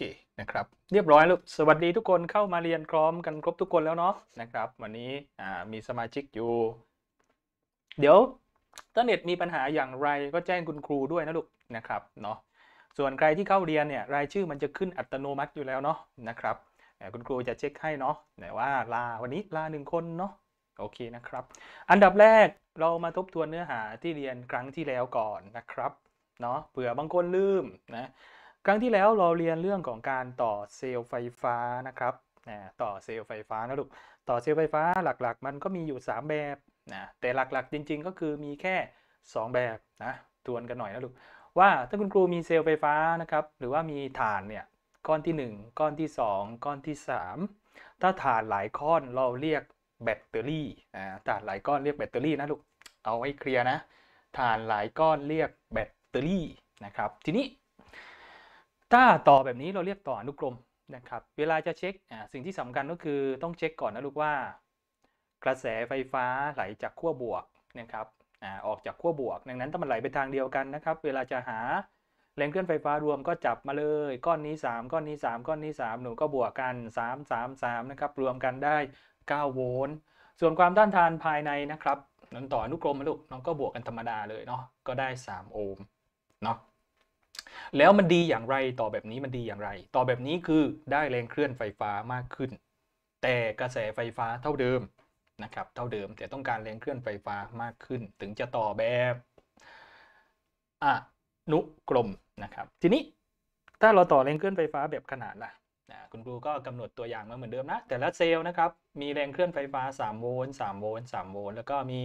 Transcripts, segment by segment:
คนะครับเรียบร้อยลูกสวัสดีทุกคนเข้ามาเรียนพร้อมกันครบทุกคนแล้วเนาะนะครับ วันนี้มีสมาชิกอยู่ เดี๋ยวต้นเน็ตมีปัญหาอย่างไรก็แจ้งคุณครูด้วยนะลูกนะครับเนาะส่วนใครที่เข้าเรียนเนี่ยรายชื่อมันจะขึ้นอัตโนมัติอยู่แล้วเนาะนะครับ คุณครูจะเช็คให้เนาะแต่ว่าลาวันนี้ลาหนึ่งคนเนาะโอเคนะครับ อันดับแรกเรามาทบทวนเนื้อหาที่เรียนครั้งที่แล้วก่อนนะครับเนาะเผื่อบางคนลืมนะครั้งที่แล้วเราเรียนเรื่องของการต่อเซลล์ไฟฟ้านะครับนะต่อเซลล์ไฟฟ้านะลูก ต่อเซลล์ไฟฟ้าหลักๆ มันก็มีอยู่ 3 แบบนะ แต่หลักๆจริง ๆ ก็คือมีแค่ 2 แบบนะ ทวนกันหน่อยนะลูกว่าถ้าคุณครูมีเซลล์ไฟฟ้านะครับ หรือว่ามีฐานเนี่ย ก้อนที่ 1ก้อนที่ 2ก้อนที่ 3 ถ้าฐานหลายก้อนเราเรียกแบตเตอรี่นะฐานหลายก้อนเรียกแบตเตอรี่นะลูก เอาไว้เคลียร์นะฐานหลายก้อนเรียกแบตเตอรี่นะครับ ทีนี้ถ้าต่อแบบนี้เราเรียกต่ออนุกรมนะครับ เวลาจะเช็คสิ่งที่สำคัญก็คือ ต้องเช็คก่อนนะลูกว่า กระแสไฟฟ้าไหลจากขั้วบวกนะครับออกจากขั้วบวก ดังนั้นถ้ามันไหลไปทางเดียวกันนะครับ เวลาจะหาแรงเคลื่อนไฟฟ้ารวมก็จับมาเลย ก้อนนี้ 3ก้อนนี้3ก้อนนี้3หนูก็บวกกัน3 3 3นะครับรวมกันได้9โวลต์ ส่วนความต้านทานภายในนะครับนั้นต่ออนุกรมมาลูกน้องก็บวกกันธรรมดาเลยเนาะก็ได้ 3 โอห์มเนาะแล้วมันดีอย่างไรต่อแบบนี้มันดีอย่างไร ต่อแบบนี้คือได้แรงเคลื่อนไฟฟ้ามากขึ้น แต่กระแสไฟฟ้าเท่าเดิมนะครับเท่าเดิมแต่ต้องการแรงเคลื่อนไฟฟ้ามากขึ้น ถึงจะต่อแบบอนุกรมนะครับทีนี้ถ้าเราต่อแรงเคลื่อนไฟฟ้าแบบขนาดล่ะนะคุณครูก็กำหนดตัวอย่างมาเหมือนเดิมนะแต่ละเซลล์นะครับมีแรงเคลื่อนไฟฟ้า 3 โวลต์ 3 โวลต์ 3 โวลต์แล้วก็มี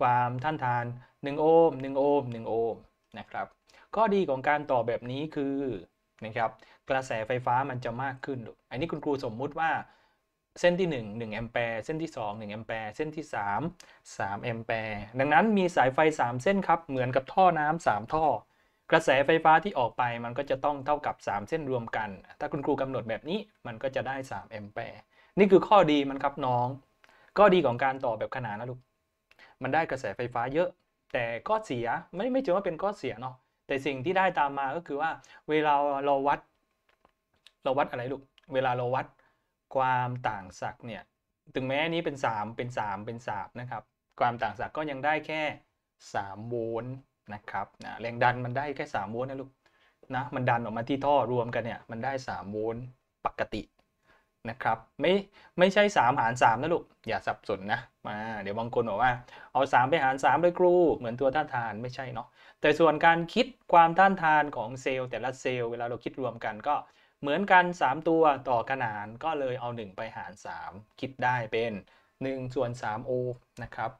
ความท่านทาน 1 โอห์ม 1 โอห์ม 1 โอห์มนะครับ ข้อดีของการต่อแบบนี้คือ นะครับ กระแสไฟฟ้ามันจะมากขึ้นอันนี้คุณครูสมมุติว่า เส้นที่ 1 1แอมแปร์เส้นที่ 2 1แอมแปร์เส้นที่ 3 3แอมแปร์ดังนั้น มีสายไฟ 3 เส้นครับ เหมือนกับท่อน้ำ 3 ท่อ กระแสไฟฟ้าที่ออกไปมันก็จะต้องเท่ากับ 3 เส้นรวมกัน ถ้าคุณครูกำหนดแบบนี้ มันก็จะได้3แอมแปร์นี่คือข้อดีมันครับน้อง ข้อดีของการต่อแบบขนานนะลูก มันได้กระแสไฟฟ้าเยอะแต่ก็เสียไม่ไม่ถือว่าเป็นก็เสียเนาะแต่สิ่งที่ได้ตามมาก็คือว่าเวลาเราวัดเราวัดอะไรลูกเวลาเราวัดความต่างศักย์เนี่ยถึงแม้นี้เป็น 3 เป็น 3 เป็น3นะครับความต่างศักย์ก็ยังได้แค่ 3โวลต์นะครับนะแรงดันมันได้แค่ 3โวลต์นะลูกนะมันดันออกมาที่ท่อรวมกันเนี่ยมันได้ 3โวลต์ปกตินะครับไม่ไม่ใช่ 3 หาร 3 นะลูกอย่าสับสนนะมาเดี๋ยวบางคนบอกว่าเอา 3 ไปหาร3เลยครูเหมือนตัวท้านทาน ไม่ใช่เนาะแต่ส่วนการคิดความท้านทานของเซลล์แต่ละเซลล์เวลาเราคิดรวมกันก็เหมือนกัน 3 ตัวต่อขนานก็เลยเอา 1 ไปหาร 3 คิดได้เป็น1ส่วน3 O นะครับ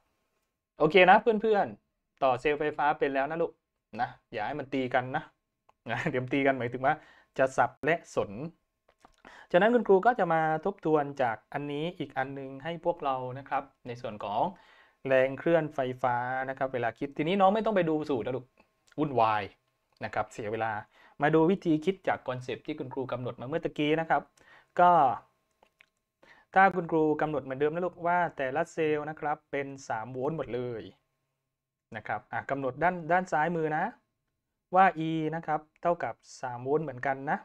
โอเคนะเพื่อนๆ ต่อเซลล์ไฟฟ้าเป็นแล้วนะลูกนะอย่าให้มันตีกันนะ เดี๋ยวตีกันหมายถึงว่าจะสับและสนฉะนั้นคุณครูก็จะมาทบทวนจากอันนี้อีกอันนึงให้พวกเรานะครับ ในส่วนของแรงเคลื่อนไฟฟ้านะครับ เวลาคิดทีนี้น้องไม่ต้องไปดูสูตรแล้วลูกวุ่นวายนะครับเสียเวลามาดูวิธีคิดจากคอนเซปที่คุณครูกำหนดมาเมื่อตะกี้นะครับ ก็ ถ้าคุณครูกำหนดเหมือนเดิมนะลูกว่าแต่ละเซลล์นะครับเป็น 3โวลต์หมดเลยนะครับกำหนดด้านด้านซ้ายมือนะ ว่า e นะครับเท่ากับ 3โวลต์เหมือนกันนะ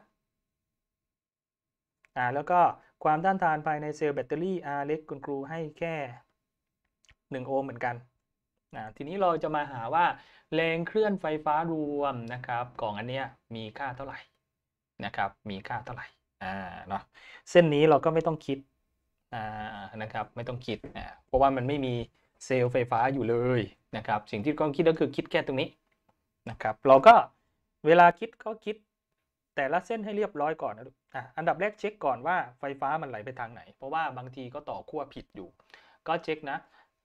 อ่าแล้วก็ความต้านทานภายในเซลล์แบตเตอรี่ R เล็กคุณครูให้แค่ 1 โอห์มเหมือนกันนะทีนี้เราจะมาหาว่า แรงเคลื่อนไฟฟ้ารวมนะครับของอันเนี้ยมีค่าเท่าไหร่นะครับมีค่าเท่าไหร่อ่าเนาะเส้นนี้เราก็ไม่ต้องคิดอ่านะครับไม่ต้องคิดอ่าเพราะว่ามันไม่มีเซลล์ไฟฟ้าอยู่เลยนะครับสิ่งที่ต้องคิดก็คือคิดแค่ตรงนี้นะครับเราก็เวลาคิดก็คิดแต่ละเส้นให้เรียบร้อยก่อนนะลูก อ่ะ อันดับแรกเช็คก่อนว่าไฟฟ้ามันไหลไปทางไหน เพราะว่าบางทีก็ต่อขั้วผิดอยู่ ก็เช็คนะ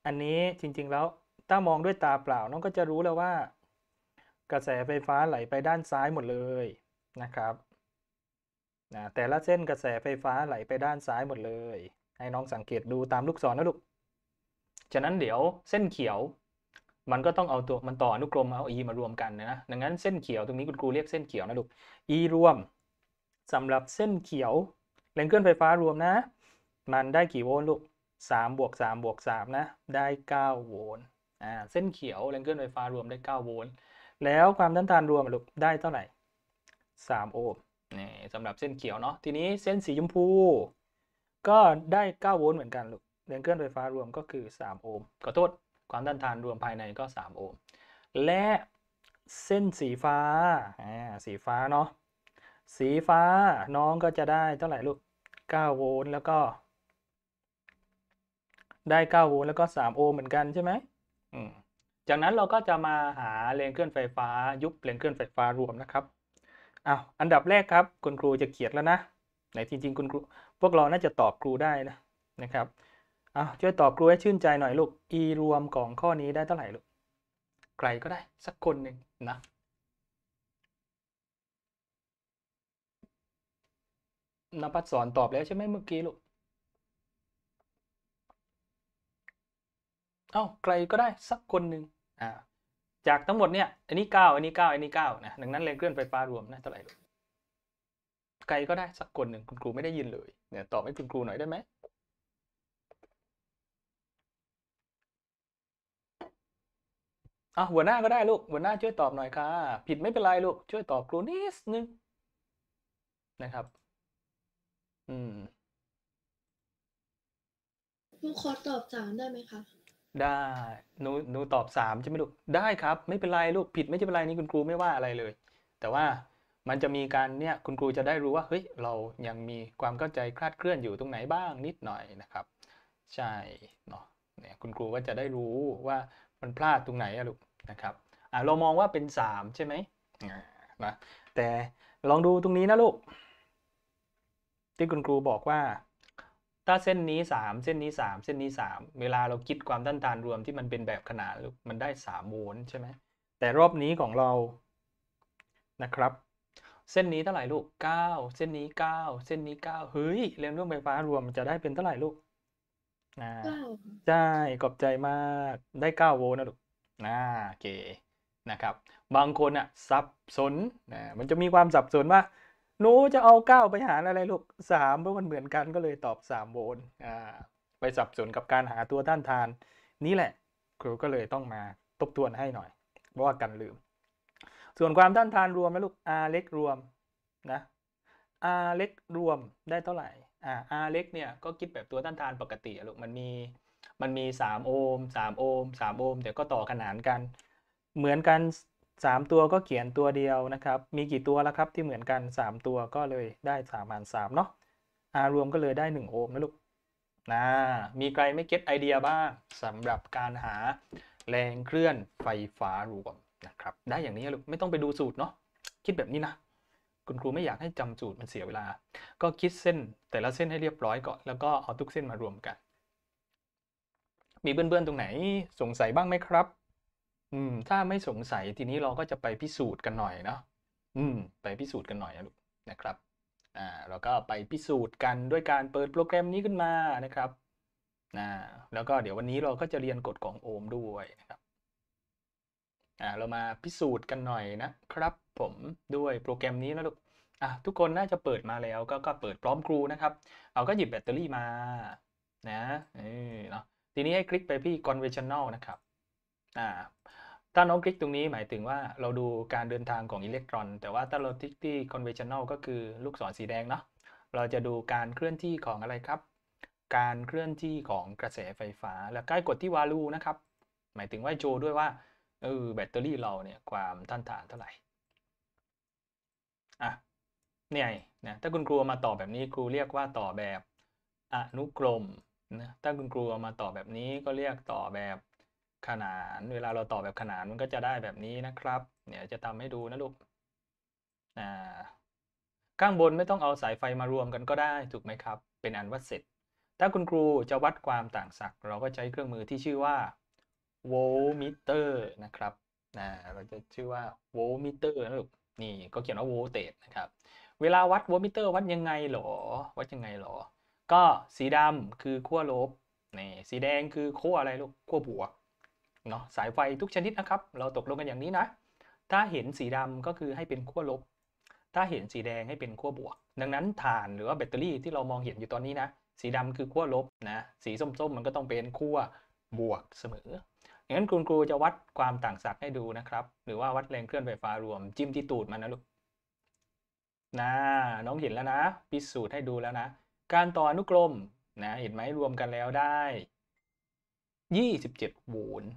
อันนี้จริงๆ แล้ว ถ้ามองด้วยตาเปล่าน้องก็จะรู้แล้วว่า กระแสไฟฟ้าไหลไปด้านซ้ายหมดเลยนะครับนะแต่ละเส้นกระแสไฟฟ้าไหลไปด้านซ้ายหมดเลย ให้น้องสังเกตดูตามลูกศรนนะลูกฉะนั้นเดี๋ยวเส้นเขียวมันก็ต้องเอาตัวมันต่ออนุกรมเอา e มารวมกันนะ ดังนั้นเส้นเขียวตรงนี้คุณครูเรียกเส้นเขียวนะลูก e รวมสำหรับเส้นเขียวแรงเคลื่อนไฟฟ้ารวมนะ มันได้กี่โวลต์ลูก3บวก3บวก3นะได้9 โวลต์อ่าเส้นเขียวแรงเคลื่อนไฟฟ้ารวมได้ 9 โวลต์แล้วความต้านทานรวมลูกได้เท่าไหร่3โอห์มนี่สำหรับเส้นเขียวเนาะทีนี้เส้นสีชมพู ก็ได้9โวลต์เหมือนกันลูกแรงเคลื่อนไฟฟ้ารวมก็คือ 3 โอห์มขอโทษความต้านทานรวมภายในก็ 3 โอห์ม และเส้นสีฟ้า สีฟ้าเนาะ สีฟ้าน้องก็จะได้เท่าไหร่ลูก 9 โวลต์ แล้วก็ได้ 9 โวลต์ แล้วก็ 3 โอห์ม เหมือนกันใช่ไหมจากนั้นเราก็จะมาหาแรงเคลื่อนไฟฟ้า ยุบแรงเคลื่อนไฟฟ้ารวมนะครับ อ้าว อันดับแรกครับคุณครูจะเขียนแล้วนะไหนจริงๆ คุณครู พวกเรา น่าจะตอบครูได้นะ นะครับอ่ะช่วยตอบครูให้ชื่นใจหน่อยลูก e รวมของข้อนี้ได้เท่าไหร่ลูกใครก็ได้สักคนหนึ่งนะนภัสสอนตอบแล้วใช่ไหมเมื่อกี้ลูกเอา้าใครก็ได้สักคนหนึ่งอ่าจากทั้งหมดเนี่ยอันนี้ 9อันนี้9อันนี้9นะดังนั้นแรงเคลื่อนไฟฟ้ารวมนะเท่าไหร่ลูกใครก็ได้สักคนหนึ่งคุณครูไม่ได้ยินเลยเนี่ยตอบให้คุณครูหน่อยได้ไหมอ่ะหัวหน้าก็ได้ลูกหัวหน้าช่วยตอบหน่อยค่ะ ผิดไม่เป็นไรลูก ช่วยตอบครูนิดนึงนะครับ อืมหนูขอตอบสามได้ไหมคะได้หนูหนูตอบสามใช่ไหมลูกได้ครับ ไม่เป็นไรลูก ผิดไม่เป็นไรนี่คุณครูไม่ว่าอะไรเลย แต่ว่ามันจะมีการเนี่ย คุณครูจะได้รู้ว่าเฮ้ยเรายังมีความเข้าใจคลาดเคลื่อนอยู่ตรงไหนบ้างนิดหน่อยนะครับ ใช่เนาะเนี่ย คุณครูก็จะได้รู้ว่ามันพลาดตรงไหนอะลูกนะครับเรามองว่าเป็น 3 ใช่ไหมนะแต่ลองดูตรงนี้นะลูก ที่คุณครูบอกว่า ถ้าเส้นนี้3เส้นนี้ 3 เส้นนี้ 3 เวลาเราคิดความต้านทานรวมที่มันเป็นแบบขนาดลูกมันได้3โวลต์ใช่ไหมแต่รอบนี้ของเรา นะครับ เส้นนี้เท่าไหร่ลูก 9 เส้นนี้ 9 เส้นนี้9เฮ้ยเรีงเรื่องไฟฟ้ารวมมันจะได้เป็นเท่าไหร่ลูก่า ใช่ ขอบใจมาก ได้ 9 โวลต์นะลูกอ่าโอเค นะครับ บางคนอ่ะสับสนนะมันจะมีความสับสนว่า หนูจะเอา 9 ไปหารอะไรลูกสามเพราะมันเหมือนกันก็เลยตอบ3โวลต์อ่าไปสับสนกับการหาตัวต้านทาน นี่แหละ ครูก็เลยต้องมาตบทวนให้หน่อย เพราะว่ากันลืม ส่วนความต้านทานรวมนะลูก R เล็กรวมนะ R เล็กรวมได้เท่าไหร่อ่า R เล็กเนี่ยก็คิดแบบตัวต้านทานปกติลูกมันมีมันมี 3 โอห์ม3 โอห์ม3 โอห์มเดี๋ยวก็ต่อขนานกัน เหมือนกัน 3 ตัวก็เขียนตัวเดียวนะครับมีกี่ตัวแล้วครับที่เหมือนกัน 3 ตัวก็เลยได้3หาร3เนาะ R รวมก็เลยได้1โอห์มนะลูกนะมีใครไม่เก็ตไอเดียบ้างสำหรับการหาแรงเคลื่อนไฟฟ้ารวมนะครับได้อย่างนี้ลูกไม่ต้องไปดูสูตรเนาะคิดแบบนี้นะคุณครูไม่อยากให้จำสูตรมันเสียเวลา ก็คิดเส้นแต่ละเส้นให้เรียบร้อยก่อนแล้วก็เอาทุกเส้นมารวมกัน มีเบื้อนๆตรงไหนสงสัยบ้างไหมครับ อืม ถ้าไม่สงสัยทีนี้เราก็จะไปพิสูจน์กันหน่อยเนาะ อืม ไปพิสูจน์กันหน่อยนะลูกนะครับ อ่า เราก็ไปพิสูจน์กันด้วยการเปิดโปรแกรมนี้ขึ้นมานะครับ อ่า แล้วก็เดี๋ยววันนี้เราก็จะเรียนกฎของโอห์มด้วยนะครับ่าเรามาพิสูจน์กันหน่อยนะครับผมด้วยโปรแกรมนี้นะลูกอ่ะทุกคนน่าจะเปิดมาแล้ว ก็ก็เปิดพร้อมครูนะครับ เอาก็หยิบแบตเตอรี่มานะเเนาะทีนี้ให้คลิกไปพี่ conventional นะครับอ่าถ้าน้องคลิกตรงนี้หมายถึงว่าเราดูการเดินทางของอิเล็กตรอนแต่ว่าถ้าเราคลิกที่ conventional ก็คือลูกศรสีแดงเนาะเราจะดูการเคลื่อนที่ของอะไรครับ การเคลื่อนที่ของกระแสไฟฟ้า แล้วใกล้กดที่ value นะครับหมายถึงว่าโจด้วยว่าเออแบตเตอรี่เราเนี่ยความต้านทานเท่าไหร่อ่ะเนี่ยนะถ้าคุณครูมาตอบแบบนี้ครูเรียกว่าต่อแบบอนุกรมนะถ้าคุณครูมาตอบแบบนี้ก็เรียกต่อแบบขนาน เวลาเราตอบแบบขนานมันก็จะได้แบบนี้นะครับเนี่ยจะทำให้ดูนะลูกอ่าข้างบนไม่ต้องเอาสายไฟมารวมกันก็ได้ถูกไหมครับ เป็นอันวัดเสร็จ ถ้าคุณครูจะวัดความต่างศักย์เราก็ใช้เครื่องมือที่ชื่อว่าโวลต์มิเตอร์นะครับนะเราจะชื่อว่าโวลต์มิเตอร์นะนี่ ก็เขียนว่าโวลเตจนะครับ เวลาวัดโวลต์มิเตอร์วัดยังไงหรอวัดยังไงหรอ ก็สีดำคือขั้วลบ นี่ สีแดงคือขั้วอะไรลูก ขั้วบวก เนาะสายไฟทุกชนิดนะครับ เราตกลงกันอย่างนี้นะ ถ้าเห็นสีดำก็คือให้เป็นขั้วลบ ถ้าเห็นสีแดงให้เป็นขั้วบวก ดังนั้นถ่านหรือว่าแบตเตอรี่ที่เรามองเห็นอยู่ตอนนี้นะ สีดำคือขั้วลบนะ สีส้มๆ มันก็ต้องเป็นขั้วบวกเสมองั้นคุณครูจะวัดความต่างศักย์ให้ดูนะครับ หรือว่าวัดแรงเคลื่อนไฟฟ้ารวม จิ้มที่ตูดมันนะลูกนะน้องเห็นแล้วนะ พิสูจน์ให้ดูแล้วนะ การต่ออนุกรมนะเห็นไหมรวมกันแล้วได้ 27 โวลต์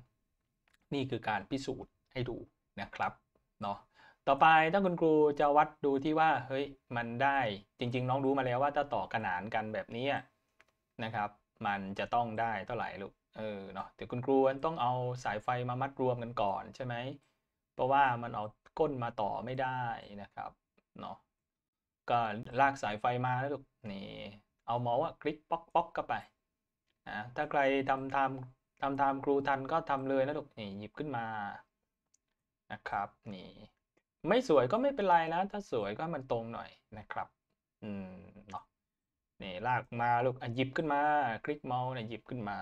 นี่คือการพิสูจน์ให้ดูนะครับเนาะต่อไปถ้าคุณครูจะวัดดูที่ว่าเฮ้ยมันได้ จริง ๆ น้องรู้มาแล้วว่าถ้าต่อขนานกันแบบนี้นะครับ มันจะต้องได้เท่าไหร่ลูกเออเนาะเดี๋ยวคุณครูต้องเอาสายไฟมามัดรวมกันก่อนใช่ไหมเพราะว่ามันเอาก้นมาต่อไม่ได้นะครับเนาะก็ลากสายไฟมาแล้วลูกนี่ เอาเมาส์อะคลิกป๊อกป๊อกก็ไปนะถ้าใครทำตามทำตามครูทันก็ทำเลยนะลูกนี่หยิบขึ้นมานะครับ นี่ ไม่สวยก็ไม่เป็นไรนะ ถ้าสวยก็มันตรงหน่อยนะครับอืมเนาะนี่ลากมาลูกอ่ะหยิบขึ้นมา คลิกเมาส์เนี่ยหยิบขึ้นมา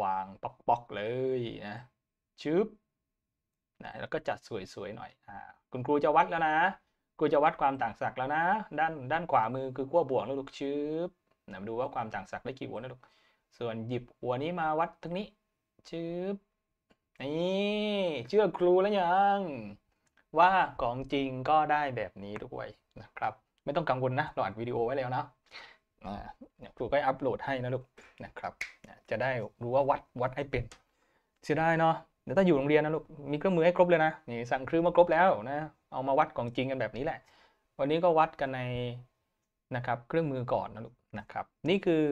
วางป๊อกป๊อกเลยนะชึบนะแล้วก็จัดสวยๆหน่อยอ่าคุณครูจะวัดแล้วนะครูจะวัดความต่างศักย์แล้วนะด้านด้านขวามือคือขั้วบวกนลลูกชึบนะมาดูว่าความต่างศักย์ได้กี่หัวนะลูกส่วนหยิบหัวนี้มาวัดทั้งนี้ชึบนี่เชื่อครูแล้วยัง ว่าของจริงก็ได้แบบนีุ้กวยนะครับไม่ต้องกังวลนะเราอัดวิดีโอไว้แล้วนะเนี่ยครูก็อัปโหลดให้นะลูกนะครับ จะได้รู้ว่าวัดวัดให้เป็น เสียดายเนาะเดี๋ยวถ้าอยู่โรงเรียนนะลูก มีเครื่องมือให้ครบเลยนะ นี่สั่งครอมาครบแล้วนะ เอามาวัดของจริงกันแบบนี้แหละ วันนี้ก็วัดกันในนะครับเครื่องมือก่อนนะลูกนะครับ นี่คือ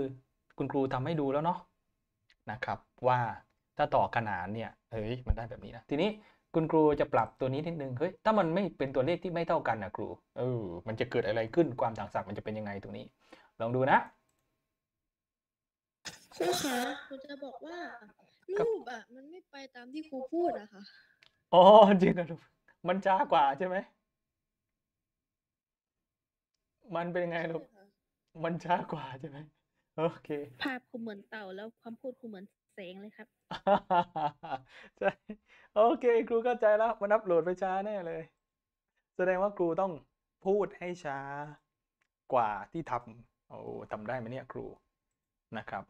คุณครูทำให้ดูแล้วเนาะนะครับ ว่าถ้าต่อขนานเนี่ยเฮ้ย มันได้แบบนี้นะ ทีนี้คุณครูจะปรับตัวนี้นิดนึง เฮ้ย ถ้ามันไม่เป็นตัวเลขที่ไม่เท่ากันนะครู เออ มันจะเกิดอะไรขึ้น ความต่างศักย์มันจะเป็นยังไงตรงนี้ลองดูนะครูคะครูจะบอกว่า รูปอ่ะ มันไม่ไปตามที่ครูพูดนะคะอ๋อจริงนะลูกมันช้ากว่าใช่ไหม มันเป็นยังไงลูกมันช้ากว่าใช่ไหมโอเค ภาพครูเหมือนเต่าแล้วความพูดครูเหมือนแสงเลยครับใช่โอเค ครูเข้าใจแล้ว มันอัพโหลดไปช้าแน่เลย แสดงว่าครูต้องพูดให้ช้ากว่าที่ทำโอ้ ทำได้ไหมเนี่ยครูนะครับ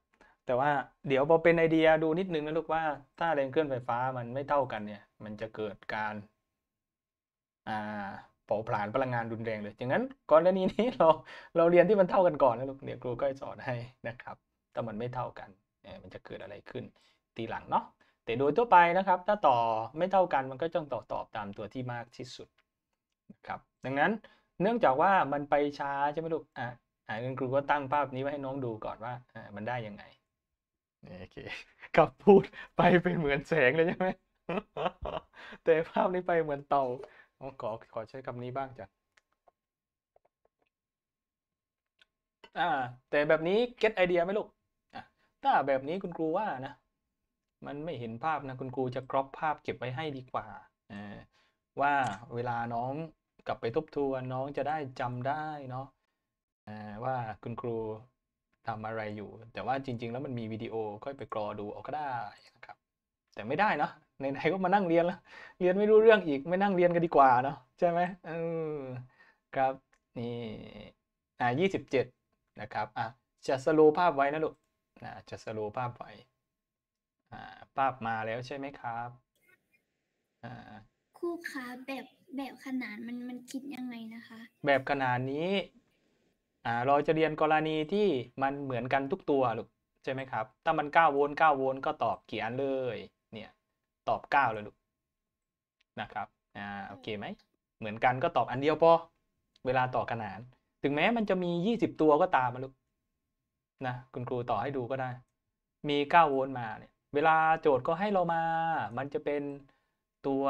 แต่ว่าเดี๋ยวพอเป็นไอเดียดูนิดนึงนะลูกว่าถ้าแรงเคลื่อนไฟฟ้ามันไม่เท่ากันเนี่ยมันจะเกิดการเผาผลาญพลังงานรุนแรงเลยอย่างนั้นกรณีนี้เราเราเรียนที่มันเท่ากันก่อนนะลูกเดี๋ยวครูก็จะสอนให้นะครับถ้ามันไม่เท่ากันเนี่ยมันจะเกิดอะไรขึ้นตีหลังเนาะแต่โดยทั่วไปนะครับ ถ้าต่อไม่เท่ากันมันก็ต้องต่อตอบตามตัวที่มากที่สุดนะครับดังนั้นเนื่องจากว่ามันไปช้าใช่ไหมลูกอ่ะอ่างั้นครูก็ตั้งภาพนี้ไว้ให้น้องดูก่อนว่ามันได้ยังไงโอเคกับพูดไปเป็นเหมือนแสงเลยใช่ไหมแต่ภาพนี้ไปเหมือนเตาขอขอใช้คำนี้บ้างจ้ะอ่า แต่แบบนี้เก็ตไอเดียไหมลูกถ้าแบบนี้คุณครูว่านะมันไม่เห็นภาพนะคุณครูจะครอปภาพเก็บไว้ให้ดีกว่าว่าเวลาน้องกลับไปทบทวนน้องจะได้จำได้เนาะว่าคุณครูทำอะไรอยู่ แต่ว่าจริง ๆ แล้วมันมีวิดีโอก็ไปกรอดูเอาก็ได้นะครับ แต่ไม่ได้เนาะไหนๆก็มานั่งเรียนแล้วเรียนไม่รู้เรื่องอีกไม่นั่งเรียนกันดีกว่าเนาะใช่ไหมเออครับนี่อ่ายี่สิบเจ็ดนะครับอ่ะจะสโลภาพไว้นะลูกนะจะสโลภาพไว้อ่าภาพมาแล้วใช่ไหมครับอ่าคู่ค้าแบบแบบขนาดมันมันคิดยังไงนะคะ แบบขนาดนี้อ่าเราจะเรียนกรณีที่มันเหมือนกันทุกตัวลูกใช่ไหมครับ ถ้ามัน 9 โวลต์9 โวลต์ก็ตอบกี่อันเลย เนี่ย ตอบ 9 เลยลูกนะครับอ่าโอเคไหมเหมือนกันก็ตอบอันเดียวพอเวลาต่อขนาน ถึงแม้มันจะมี 20 ตัวก็ตามมาลูกนะคุณครูต่อให้ดูก็ได้ มี 9 โวลต์มาเนี่ย เวลาโจทย์ก็ให้เรามา มันจะเป็นตัว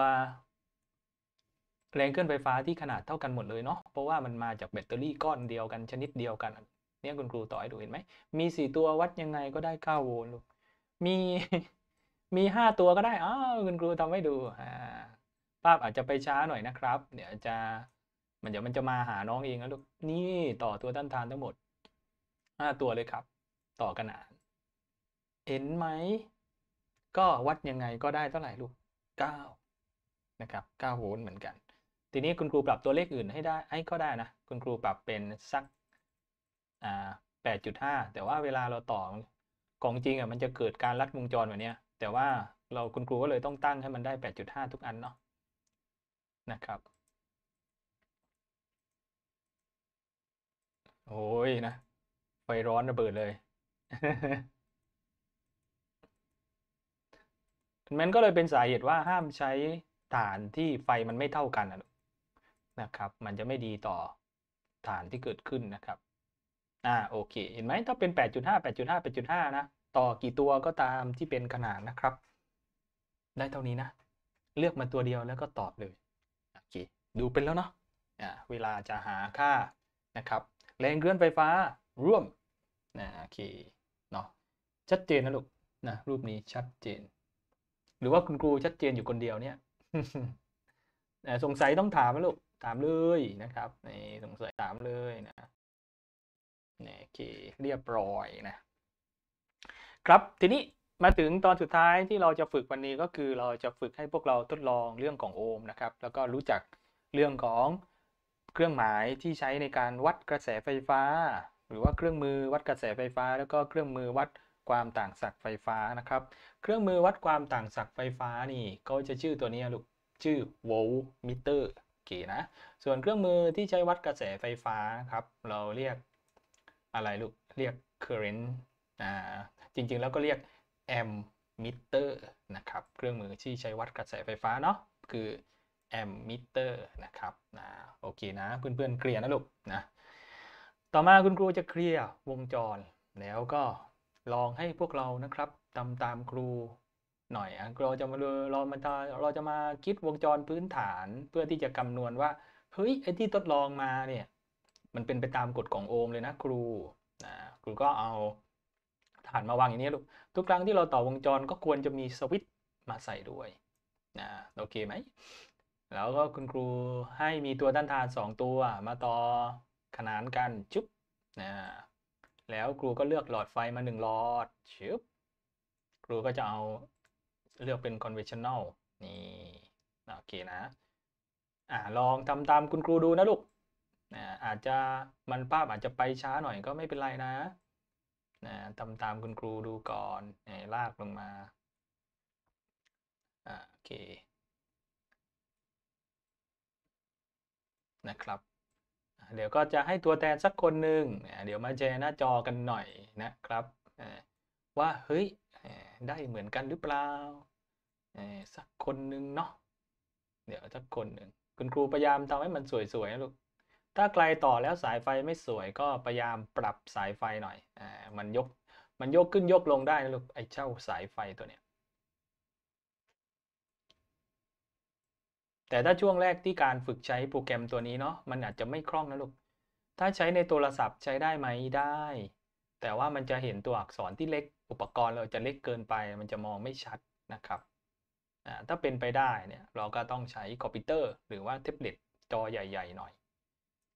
แรงเคลื่อนไฟฟ้าที่ขนาดเท่ากันหมดเลยเนาะ เพราะว่ามันมาจากแบตเตอรี่ก้อนเดียวกัน ชนิดเดียวกัน เนี่ยคุณครูต่อให้ดูเห็นไหม มี 4 ตัววัดยังไงก็ได้9โวลต์ลูก มี มี 5 ตัวก็ได้ อ้าวคุณครูทำให้ดูภาพอาจจะไปช้าหน่อยนะครับ เดี๋ยวจะมันเดี๋ยวมันจะมาหาน้องเองนะลูก นี่ต่อตัวต้านทานทั้งหมด5ตัวเลยครับ ต่อกันอ่านเห็นไหม ก็วัดยังไงก็ได้เท่าไหร่ลูก9นะครับ9โวลต์เหมือนกันทีนี้คุณครูปรับตัวเลขอื่นให้ได้ให้ก็ได้นะ คุณครูปรับเป็นสักอ่าแปดจุดห้าแต่ว่าเวลาเราต่อ ของจริงอ่ะมันจะเกิดการลัดวงจรแบบนี้แต่ว่าเราคุณครูก็เลยต้องตั้งให้มันได้แปดจุดห้าทุกอันเนาะ นะครับ โอ้ยนะ ไฟร้อนระเบิดเลยมันก็เลยเป็นสาเหตุว่าห้ามใช้ฐานที่ไฟมันไม่เท่ากันนะนะครับมันจะไม่ดีต่อฐานที่เกิดขึ้นนะครับ อ่าโอเค เห็นไหมถ้าเป็น 8.5 8.5 8.5นะต่อกี่ตัวก็ตามที่เป็นขนาดนะครับ ได้เท่านี้นะ เลือกมาตัวเดียวแล้วก็ตอบเลยโอเคดูเป็นแล้วเนาะอ่าเวลาจะหาค่านะครับ แรงเคลื่อนไฟฟ้าร่วมนะโอเคเนาะชัดเจนนะลูกนะรูปนี้ชัดเจน หรือว่าคุณครูชัดเจนอยู่คนเดียวเนี่ยสงสัยต้องถามนะลูกตามเลยนะครับ ในสงสัยตามเลยนะนี่โอเคเรียบร้อยนะ ครับทีนี้มาถึงตอนสุดท้ายที่เราจะฝึกวันนี้ก็คือเราจะฝึกให้พวกเราทดลองเรื่องของโอห์มนะครับแล้วก็รู้จักเรื่องของเครื่องหมายที่ใช้ในการวัดกระแสไฟฟ้า หรือว่าเครื่องมือวัดกระแสไฟฟ้า แล้วก็เครื่องมือวัดความต่างศักย์ไฟฟ้านะครับ เครื่องมือวัดความต่างศักย์ไฟฟ้านี่ก็จะชื่อตัวนี้ลูกชื่อโวลต์มิเตอร์กี่นะส่วนเครื่องมือที่ใช้วัดกระแสไฟฟ้าครับเราเรียกอะไรลูกเรียก current อ่าจริงๆแล้วก็เรียก ammeter นะครับเครื่องมือที่ใช้วัดกระแสไฟฟ้าเนาะคือ ammeter นะครับนะโอเคนะเพื่อนๆเคลียร์นะลูกนะต่อมาคุณครูจะเคลียร์วงจร แล้วก็ลองให้พวกเรานะครับทำตามครูหน่อยอเราจะมาเรามาเราจะมาคิดวงจรพื้นฐานเพื่อที่จะคำนวณว่าเฮ้ยไอ้ที่ทดลองมาเนี่ยมันเป็นไปตามกฎของโอห์มเลยนะครูนะครูก็เอาฐานมาวางอย่างนี้ลูกทุกครั้งที่เราต่อวงจรก็ควรจะมีสวิตช์มาใส่ด้วยนะโอเคไหมแล้วก็คุณครูให้มีตัวต้านทาน 2 ตัวมาต่อขนานกันจุ๊บนะแล้วครูก็เลือกหลอดไฟมา1หลอดชุบครูก็จะเอาเลือกเป็น conventional นี่โอเคนะอ่าลองทำตามคุณครูดูนะลูกนะอาจจะมันภาพอาจจะไปช้าหน่อยก็ไม่เป็นไรนะนะทำตามคุณครูดูก่อนนะลากลงมาอ่าโอเคนะครับ เดี๋ยวก็จะให้ตัวแทนสักคนหนึ่งเดี๋ยวมาแชร์หน้าจอกันหน่อยนะครับ ว่าเฮ้ยได้เหมือนกันหรือเปล่าสักคนหนึ่งเนาะ เดี๋ยวสักคนหนึ่งคุณครูพยายามทำให้มันสวยๆนะลูก ถ้าไกลต่อแล้วสายไฟไม่สวยก็พยายามปรับสายไฟหน่อยอ่ามันยก มันยกขึ้นยกลงได้นะลูก ไอ้เจ้าสายไฟตัวเนี้ยแต่ถ้าช่วงแรกที่การฝึกใช้โปรแกรมตัวนี้เนาะ มันอาจจะไม่คล่องนะลูก ถ้าใช้ในโทรศัพท์ใช้ได้ไหมได้ แต่ว่ามันจะเห็นตัวอักษรที่เล็ก อุปกรณ์เราจะเล็กเกินไป มันจะมองไม่ชัดนะครับถ้าเป็นไปได้เนี่ยเราก็ต้องใช้คอมพิวเตอร์ หรือว่าแท็บเล็ตจอใหญ่ๆ หน่อย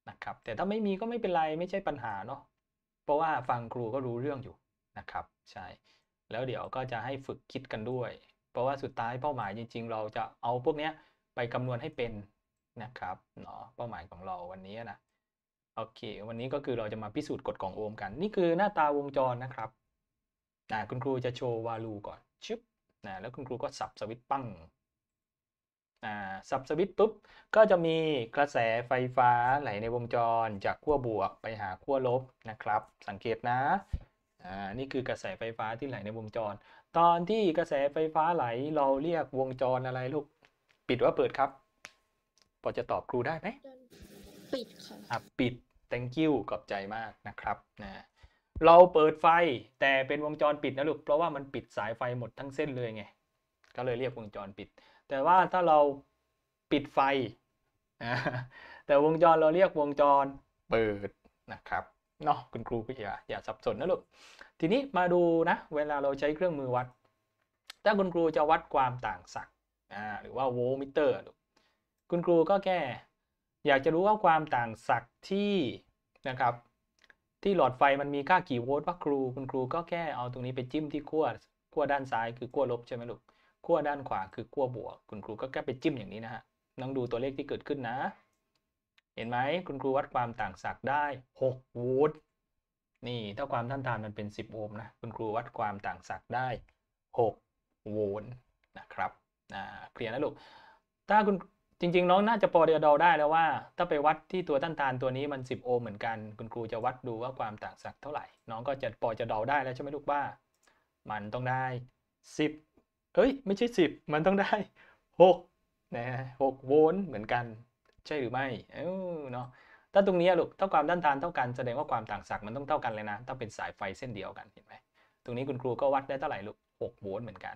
นะครับแต่ถ้าไม่มีก็ไม่เป็นไรไม่ใช่ปัญหาเนาะ เพราะว่าฟังครูก็รู้เรื่องอยู่นะครับใช่แล้วเดี๋ยวก็จะให้ฝึกคิดกันด้วย เพราะว่าสุดท้ายเป้าหมายจริงๆเราจะเอาพวกเนี้ยไปคำนวณให้เป็นนะครับเนาะเป้าหมายของเราวันนี้นะโอเค วันนี้ก็คือเราจะมาพิสูจน์กฎของโอห์มกัน นี่คือหน้าตาวงจรนะครับคุณครูจะโชว์วาลูก่อนชึบนะแล้วคุณครูก็สับสวิต์ปั้งสับสวิต์ปุ๊บก็จะมีกระแสไฟฟ้าไหลในวงจร จากขั้วบวกไปหาขั้วลบนะครับ สังเกตนะนี่คือกระแสไฟฟ้าที่ไหลในวงจร ตอนที่กระแสไฟฟ้าไหลเราเรียกวงจรอะไรลูกปิดว่าเปิดครับ พอจะตอบครูได้ไหมปิดครับปิด thank you ขอบใจมากนะครับนะเราเปิดไฟแต่เป็นวงจรปิดนะลูกเพราะว่ามันปิดสายไฟหมดทั้งเส้นเลยไงก็เลยเรียกวงจรปิด แต่ว่าถ้าเราปิดไฟแต่วงจรเราเรียกวงจรเปิดนะครับเนาะคุณครูก็อย่าอย่าสับสนนะลูกทีนี้มาดูนะ เวลาเราใช้เครื่องมือวัด ถ้าคุณครูจะวัดความต่างศักย์หรือว่าโวลต์มิเตอร์ลูกคุณครูก็แค่อยากจะรู้ว่าความต่างศักย์ที่นะครับที่หลอดไฟมันมีค่ากี่โวลต์วะครูคุณครูก็แค่เอาตรงนี้ไปจิ้มที่ขั้วขั้วด้านซ้ายคือขั้วลบใช่ไหมลูกขั้วด้านขวาคือขั้วบวกคุณครูก็แค่ไปจิ้มอย่างนี้นะฮะน้องดูตัวเลขที่เกิดขึ้นนะ เห็นไหมคุณครูวัดความต่างศักย์ได้6โวลต์นี่ถ้าความต้านทานมันเป็น10โอห์มนะคุณครูวัดความต่างศักย์ได้6โวลต์นะครับอ่าเคลียร์นะลูกถ้าคุณจริงๆน้องน่าจะพอเดาเดาได้แล้วว่า ถ้าไปวัดที่ตัวต้านทานตัวนี้มัน 10 โอห์มเหมือนกันคุณครูจะวัดดูว่าความต่างสักเท่าไหร่ น้องก็จะพอจะเดาได้แล้วใช่ไหมลูกว่ามันต้องได้ 10เอ้ยไม่ใช่ 10 มันต้องได้ 6 นะหกโวลต์เหมือนกันใช่หรือไม่เออเนาะถ้าตรงนี้ลูกถ้าความต้านทานเท่ากันแสดงว่าความต่างสักมันต้องเท่ากันเลยนะต้องเป็นสายไฟเส้นเดียวกันเห็นไหมตรงนี้คุณครูก็วัดได้เท่าไหร่ลูก 6 โวลต์เหมือนกัน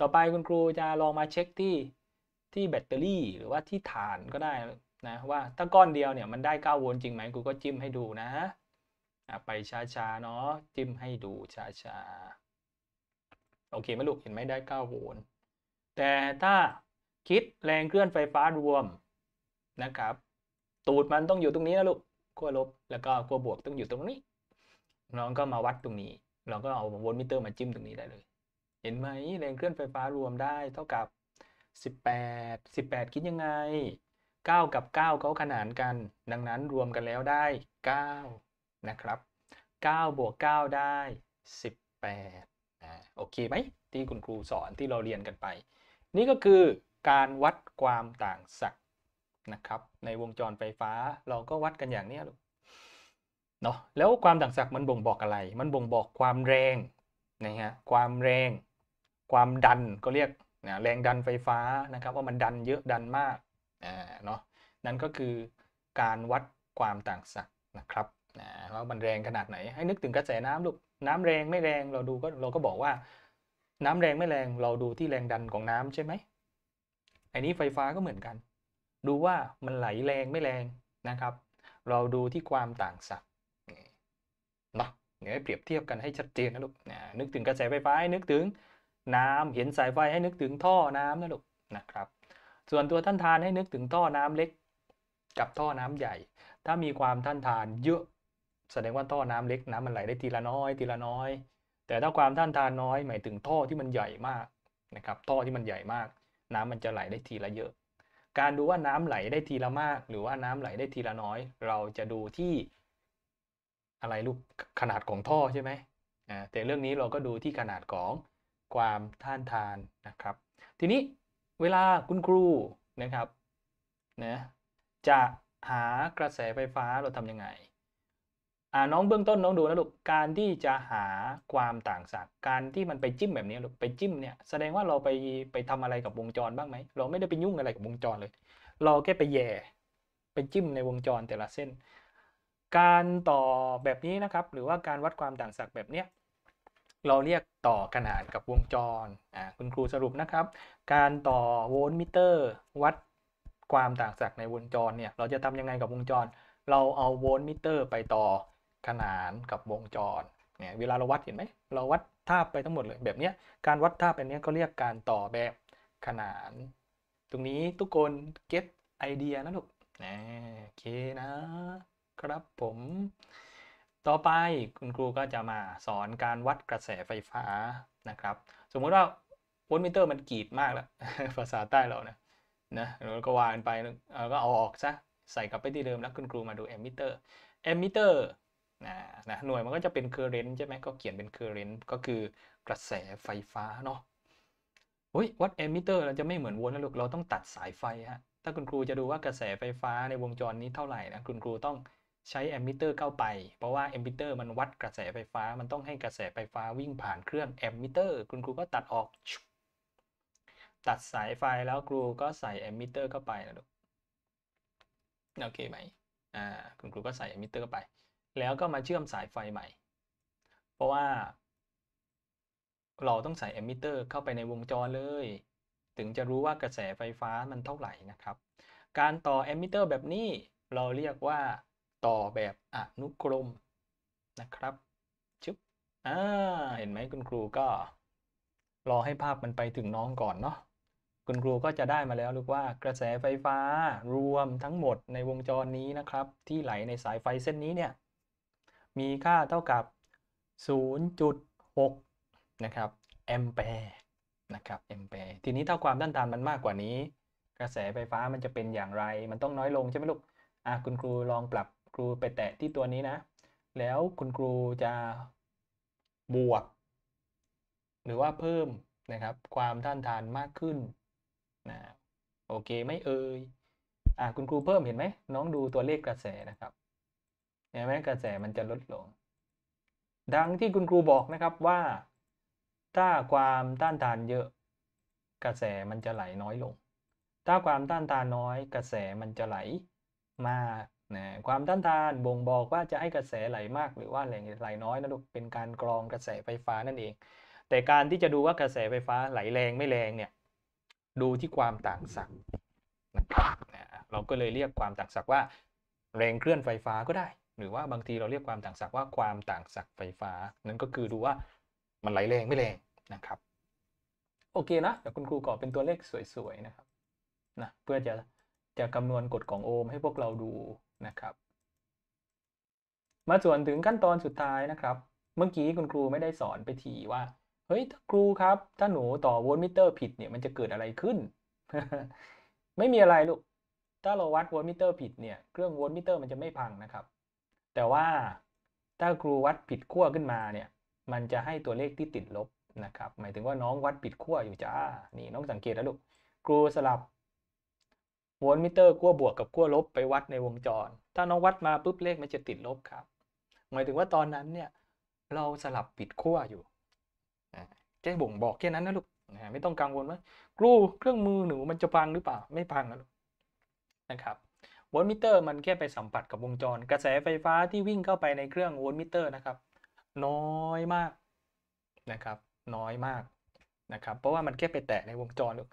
ต่อไปคุณครูจะลองมาเช็คที่ที่แบตเตอรี่หรือว่าที่ฐานก็ได้นะว่าถ้าก้อนเดียวเนี่ยมันได้9โวลต์จริงไหมกูก็จิ้มให้ดูนะไปช้าๆเนาะจิ้มให้ดูช้าๆโอเคไหมลูกเห็นไหมได้9โวลต์แต่ถ้าคิดแรงเคลื่อนไฟฟ้ารวมนะครับตูดมันต้องอยู่ตรงนี้นะลูกขั้วลบ แล้วก็ขั้วบวกต้องอยู่ตรงนี้ น้องก็มาวัดตรงนี้ เราก็เอาโวลต์มิเตอร์มาจิ้มตรงนี้ได้เลย เห็นไหมแรงเคลื่อนไฟฟ้ารวมได้เท่ากับ18 18 คิดยังไง 9 กับ9เขาขนานกัน ดังนั้นรวมกันแล้วได้9นะครับ9บวก 9 ได้ 18อ่าโอเคไหมที่คุณครูสอนที่เราเรียนกันไป นี่ก็คือการวัดความต่างศักย์นะครับในวงจรไฟฟ้าเราก็วัดกันอย่างนี้ลูกเนาะ แล้วความต่างศักย์มันบ่งบอกอะไร มันบ่งบอกความแรงนะฮะ ความแรง ความดันก็เรียกนะแรงดันไฟฟ้านะครับว่ามันดันเยอะดันมากเนาะนั่นก็คือการวัดความต่างศักย์นะครับนะว่ามันแรงขนาดไหนให้นึกถึงกระแสน้ำลูกน้ำแรงไม่แรงเราดูก็เราก็บอกว่า น้ำแรงไม่แรงเราดูที่แรงดันของน้ำใช่ไหมไอ้นี้ไฟฟ้าก็เหมือนกัน ดูว่ามันไหลแรงไม่แรงนะครับ เราดูที่ความต่างศักย์เนาะเดี๋ยวเปรียบเทียบกันให้ชัดเจนนะลูกนึกถึงกระแสไฟฟ้านึกถึงน้ำเห็นสายไฟให้นึกถึงท่อน้ำนะลูกนะครับ ส่วนตัวท่านทานให้นึกถึงท่อน้ำเล็กกับท่อน้ำใหญ่ ถ้ามีความท่านทานเยอะ แสดงว่าท่อน้ำเล็กน้ำมันไหลได้ทีละน้อย ทีละน้อย แต่ถ้าความท่านทานน้อยหมายถึงท่อที่มันใหญ่มากนะครับท่อที่มันใหญ่มาก น้ำมันจะไหลได้ทีละเยอะ การดูว่าน้ำไหลได้ทีละมาก หรือว่าน้ำไหลได้ทีละน้อย เราจะดูที่อะไรลูกขนาดของท่อใช่ไหมแต่เรื่องนี้เราก็ดูที่ขนาดของความท่านทานนะครับ ทีนี้เวลาคุณครูนะครับนะจะหากระแสไฟฟ้าเราทำยังไงอ่าน้องเบื้องต้นน้องดูนะลูก การที่จะหาความต่างศักย์การที่มันไปจิ้มแบบนี้ลูกไปจิ้มเนี่ยแสดงว่าเราไปไปทำอะไรกับวงจรบ้างไหมเราไม่ได้ไปยุ่งอะไรกับวงจรเลย เราแค่ไปแย่ไปจิ้มในวงจรแต่ละเส้น การต่อแบบนี้นะครับ หรือว่าการวัดความต่างศักย์แบบเนี้ยเราเรียกต่อขนาดกับวงจร อ่าคุณครูสรุปนะครับ การต่อโวลต์มิเตอร์วัดความต่างศักย์ในวงจรเนี่ยเราจะทำยังไงกับวงจร เราเอาโวลต์มิเตอร์ไปต่อขนานกับวงจรเนี่ยเวลาเราวัดเห็นไหมเราวัดท่าไปทั้งหมดเลยแบบนี้การวัดท่าแบบนี้เขาเรียกการต่อแบบขนาน ตรงนี้ทุกคนเก็ตไอเดียนะลูกนะโอเคนะครับผมต่อไป คุณครูก็จะมาสอนการวัดกระแสไฟฟ้านะครับสมมุติว่าวอลต์มิเตอร์มันกีดมากแล้วภาษาใต้เรานะนะเราก็วางไปเราก็เอาออกซะใส่กลับไปที่เดิมแล้วคุณครูมาดูแอมมิเตอร์แอมมิเตอร์นะนะหน่วยมันก็จะเป็นเคอร์เรนต์ใช่ไหมก็เขียนเป็นเคอร์เรนต์ก็คือกระแสไฟฟ้าเนาะเฮ้ยวัดแอมมิเตอร์เราจะไม่เหมือนวอลต์นะลูกเราต้องตัดสายไฟฮะถ้าคุณครูจะดูว่ากระแสไฟฟ้าในวงจรนี้เท่าไหร่นะคุณครูต้องใช้แอมมิเตอร์เข้าไป เพราะว่าแอมมิเตอร์มันวัดกระแสไฟฟ้า มันต้องให้กระแสไฟฟ้าวิ่งผ่านเครื่องแอมมิเตอร์ คุณครูก็ตัดออก ตัดสายไฟ แล้วครูก็ใส่แอมมิเตอร์เข้าไปนะลูกโอเคไหม อ่า คุณครูก็ใส่แอมมิเตอร์เข้าไป แล้วก็มาเชื่อมสายไฟใหม่ เพราะว่าเราต้องใส่แอมมิเตอร์เข้าไปในวงจรเลย ถึงจะรู้ว่ากระแสไฟฟ้ามันเท่าไหร่นะครับ การต่อแอมมิเตอร์แบบนี้เราเรียกว่าต่อแบบอนุกรมนะครับชึบอ่า เห็นไหมคุณครูก็ รอให้ภาพมันไปถึงน้องก่อนเนาะ คุณครูก็จะได้มาแล้วลูกว่ากระแสไฟฟ้ารวมทั้งหมดในวงจรนี้นะครับ ที่ไหลในสายไฟเส้นนี้เนี่ยมีค่าเท่ากับ0.6นะครับแอมแปร์นะครับแอมแปร์ ทีนี้ถ้าความต้านทานมันมากกว่านี้ กระแสไฟฟ้ามันจะเป็นอย่างไร มันต้องน้อยลงใช่ไหมลูก อ่ะคุณครูลองปรับครูไปแตะที่ตัวนี้นะ แล้วคุณครูจะบวก หรือว่าเพิ่มนะครับ ความต้านทานมากขึ้นนะโอเคไม่เอ่ยอ่าคุณครูเพิ่มเห็นไหมน้องดูตัวเลขกระแสนะครับเห็นไหมกระแสมันจะลดลง ดังที่คุณครูบอกนะครับว่า ถ้าความต้านทานเยอะ กระแสมันจะไหลน้อยลง ถ้าความต้านทานน้อย กระแสมันจะไหลมากนะความต้านทานบ่งบอกว่าจะให้กระแสไหลมากหรือว่าไหลน้อยนะลูกเป็นการกรองกระแสไฟฟ้านั่นเอง แต่การที่จะดูว่ากระแสไฟฟ้าไหลแรงไม่แรงเนี่ยดูที่ความต่างศักย์นะครับเราก็เลยเรียกความต่างศักย์ว่า แรงเคลื่อนไฟฟ้าก็ได้ หรือว่าบางทีเราเรียกความต่างศักย์ว่าความต่างศักย์ไฟฟ้า นั่นก็คือดูว่ามันไหลแรงไม่แรงนะครับโอเคนะเดี๋ยวคุณครูก่อเป็นตัวเลขสวยๆนะครับนะเพื่อจะจะคำนวณกฎของโอห์มให้พวกเราดูนะครับมาส่วนถึงขั้นตอนสุดท้ายนะครับเมื่อกี้คุณครูไม่ได้สอนไปทีว่าเฮ้ยครูครับถ้าหนูต่อโวลต์มิเตอร์ผิดเนี่ยมันจะเกิดอะไรขึ้น ไม่มีอะไรลูกถ้าเราวัดโวลต์มิเตอร์ผิดเนี่ยเครื่องโวลต์มิเตอร์มันจะไม่พังนะครับแต่ว่าถ้าครูวัดผิดขั้วขึ้นมาเนี่ยมันจะให้ตัวเลขที่ติดลบนะครับหมายถึงว่าน้องวัดผิดขั้วอยู่จ้านี่น้องสังเกตแล้วลูกครูสลับโวลต์มิเตอร์กั้วบวกกับกั้วลบไปวัดในวงจร ถ้าน้องวัดมาปุ๊บเลขมันจะติดลบครับ หมายถึงว่าตอนนั้นเนี่ยเราสลับปิดขั้วอยู่แค่บ่งบอกแค่นั้นนะลูกไม่ต้องกังวลว่ากลูเครื่องมือหนูมันจะพังหรือเปล่า ไม่พังนะลูกนะครับโวลต์มิเตอร์มันแค่ไปสัมผัสกับวงจร กระแสไฟฟ้าที่วิ่งเข้าไปในเครื่องโวลต์มิเตอร์นะครับน้อยมากนะครับน้อยมากนะครับเพราะว่ามันแค่ไปแตะในวงจรลูก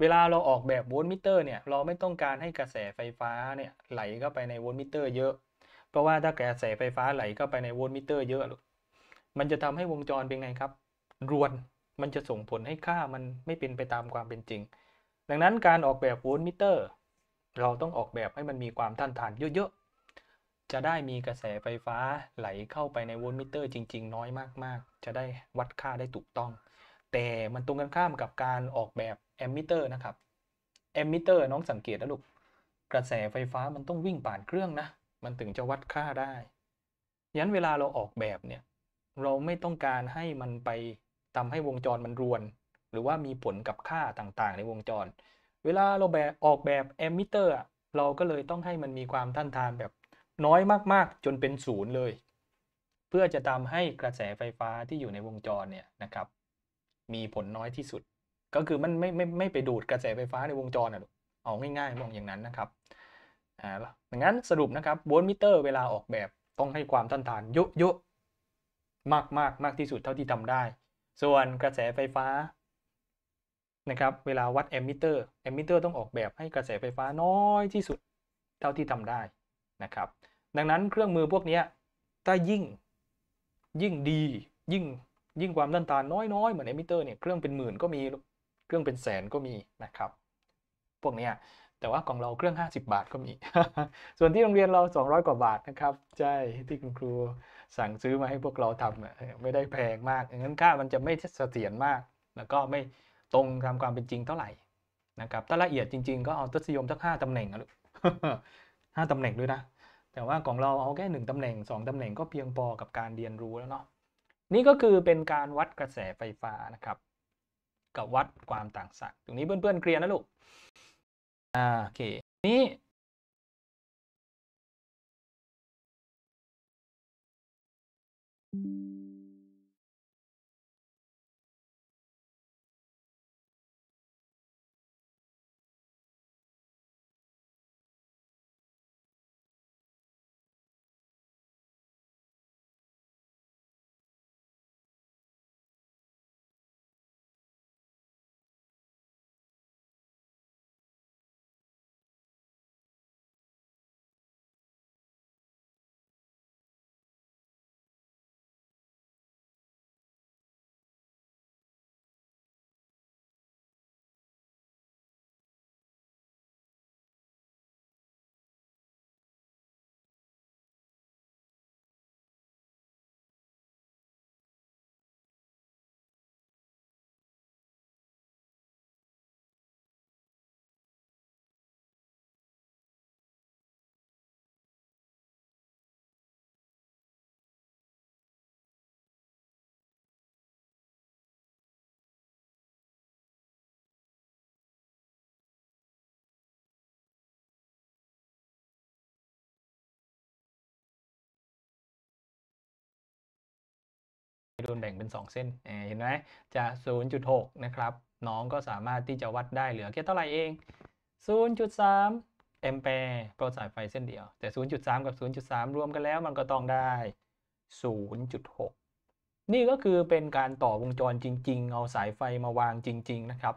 เวลาเราออกแบบโวลต์มิเตอร์เนี่ยเราไม่ต้องการให้กระแสไฟฟ้าเนี่ยไหลเข้าไปในโวลต์มิเตอร์เยอะ เพราะว่าถ้ากระแสไฟฟ้าไหลเข้าไปในโวลต์มิเตอร์เยอะมันจะทำให้วงจรเป็นไงครับ รวนมันจะส่งผลให้ค่ามันไม่เป็นไปตามความเป็นจริง ดังนั้นการออกแบบโวลต์มิเตอร์เราต้องออกแบบให้มันมีความท่านทานเยอะๆ จะได้มีกระแสไฟฟ้าไหลเข้าไปในโวลต์มิเตอร์จริง ๆ น้อยมากๆ จะได้วัดค่าได้ถูกต้องแต่มันตรงกันข้ามกับการออกแบบแอมมิเตอร์นะครับ แอมมิเตอร์น้องสังเกตนะลูก กระแสไฟฟ้ามันต้องวิ่งผ่านเครื่องนะ มันถึงจะวัดค่าได้ยันเวลาเราออกแบบเนี่ย เราไม่ต้องการให้มันไปทำให้วงจรมันรวน หรือว่ามีผลกับค่าต่างๆ ในวงจร เวลาเราแบบออกแบบแอมมิเตอร์เราก็เลยต้องให้มันมีความท้านทานแบบน้อยมากๆ จนเป็นศูนย์เลย เพื่อจะทำให้กระแสไฟฟ้าที่อยู่ในวงจรเนี่ยนะครับมีผลน้อยที่สุด ก็คือมันไม่ไม่ไม่ไปดูดกระแสไฟฟ้าในวงจรอ่ะเอาง่ายๆมองอย่างนั้นนะครับ อ่าดังนั้นสรุปนะครับโวลต์มิเตอร์เวลาออกแบบต้องให้ความต้านทานเยอะๆมากมากมากที่สุดเท่าที่ทำได้ ส่วนกระแสไฟฟ้านะครับเวลาวัดแอมมิเตอร์ แอมมิเตอร์ต้องออกแบบให้กระแสไฟฟ้าน้อยที่สุดเท่าที่ทำได้นะครับ ดังนั้นเครื่องมือพวกนี้ถ้ายิ่งยิ่งดียิ่งยิ่งความต้านทานน้อยๆ เหมือนเอมิเตอร์เนี่ยเครื่องเป็นหมื่นก็มีเครื่องเป็นแสนก็มีนะครับพวกเนี้ยแต่ว่าของเราเครื่อง 50 บาทก็มี ส่วนที่โรงเรียนเรา 200 กว่าบาทนะครับใช่ที่คุณครูสั่งซื้อมาให้พวกเราทำไม่ได้แพงมากงั้นค่ามันจะไม่เสถียรมากแล้วก็ไม่ตรงตามความเป็นจริงเท่าไหร่นะครับถ้าละเอียดจริง ๆก็เอาทศยมสัก5ตำแหน่งนะลูกห้าตำแหน่งด้วยนะแต่ว่าของเราเอาแค่หนึ่งตำแหน่ง2ตำแหน่งก็เพียงพอกับการเรียนรู้แล้วเนาะนี่ก็คือเป็นการวัดกระแสไฟฟ้านะครับ กับวัดความต่างศักย์ตรงนี้เพื่อนๆเคลียร์ นะ ลูก อ่า โอเค นี้โดนแบ่งเป็น 2 เส้นเห็นไหมจะ 0.6 นะครับ น้องก็สามารถที่จะวัดได้เหลือแค่เท่าไหร่เอง 0.3 แอมแปร์เพราะสายไฟเส้นเดียวแต่ 0.3 กับ 0.3 รวมกันแล้วมันก็ต้องได้ 0.6 นี่ก็คือเป็นการต่อวงจรจริง ๆ เอาสายไฟมาวางจริง ๆ นะครับ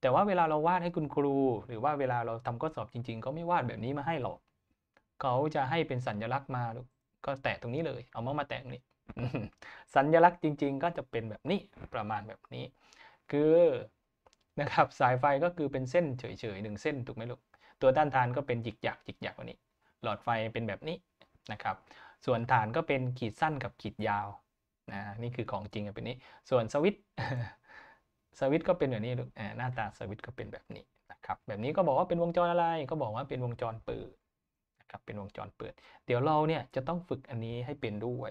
แต่ว่าเวลาเราวาดให้คุณครูหรือว่าเวลาเราทำข้อสอบจริง ๆ ก็ไม่วาดแบบนี้มาให้หรอกเขาจะให้เป็นสัญลักษณ์มาก็แตะตรงนี้เลยเอาเมามาแตะตรงนี้สัญลักษณ์จริงๆก็จะเป็นแบบนี้ประมาณแบบนี้ คือนะครับสายไฟก็คือเป็นเส้นเฉยๆหนึ่งเส้นถูกไหมลูกตัวต้านทานก็เป็นหยิกหยักหยิกหยักแบบนี้ หลอดไฟเป็นแบบนี้นะครับส่วนฐานก็เป็นขีดสั้นกับขีดยาวนะนี่คือของจริงเป็นนี้ ส่วนสวิตสวิตก็เป็นแบบนี้ลูกหน้าตาสวิตก็เป็นแบบนี้นะครับแบบนี้ก็บอกว่าเป็นวงจรอะไรก็บอกว่าเป็นวงจรเปิดนะครับเป็นวงจรเปิด เดี๋ยวเราเนี่ยจะต้องฝึกอันนี้ให้เป็นด้วย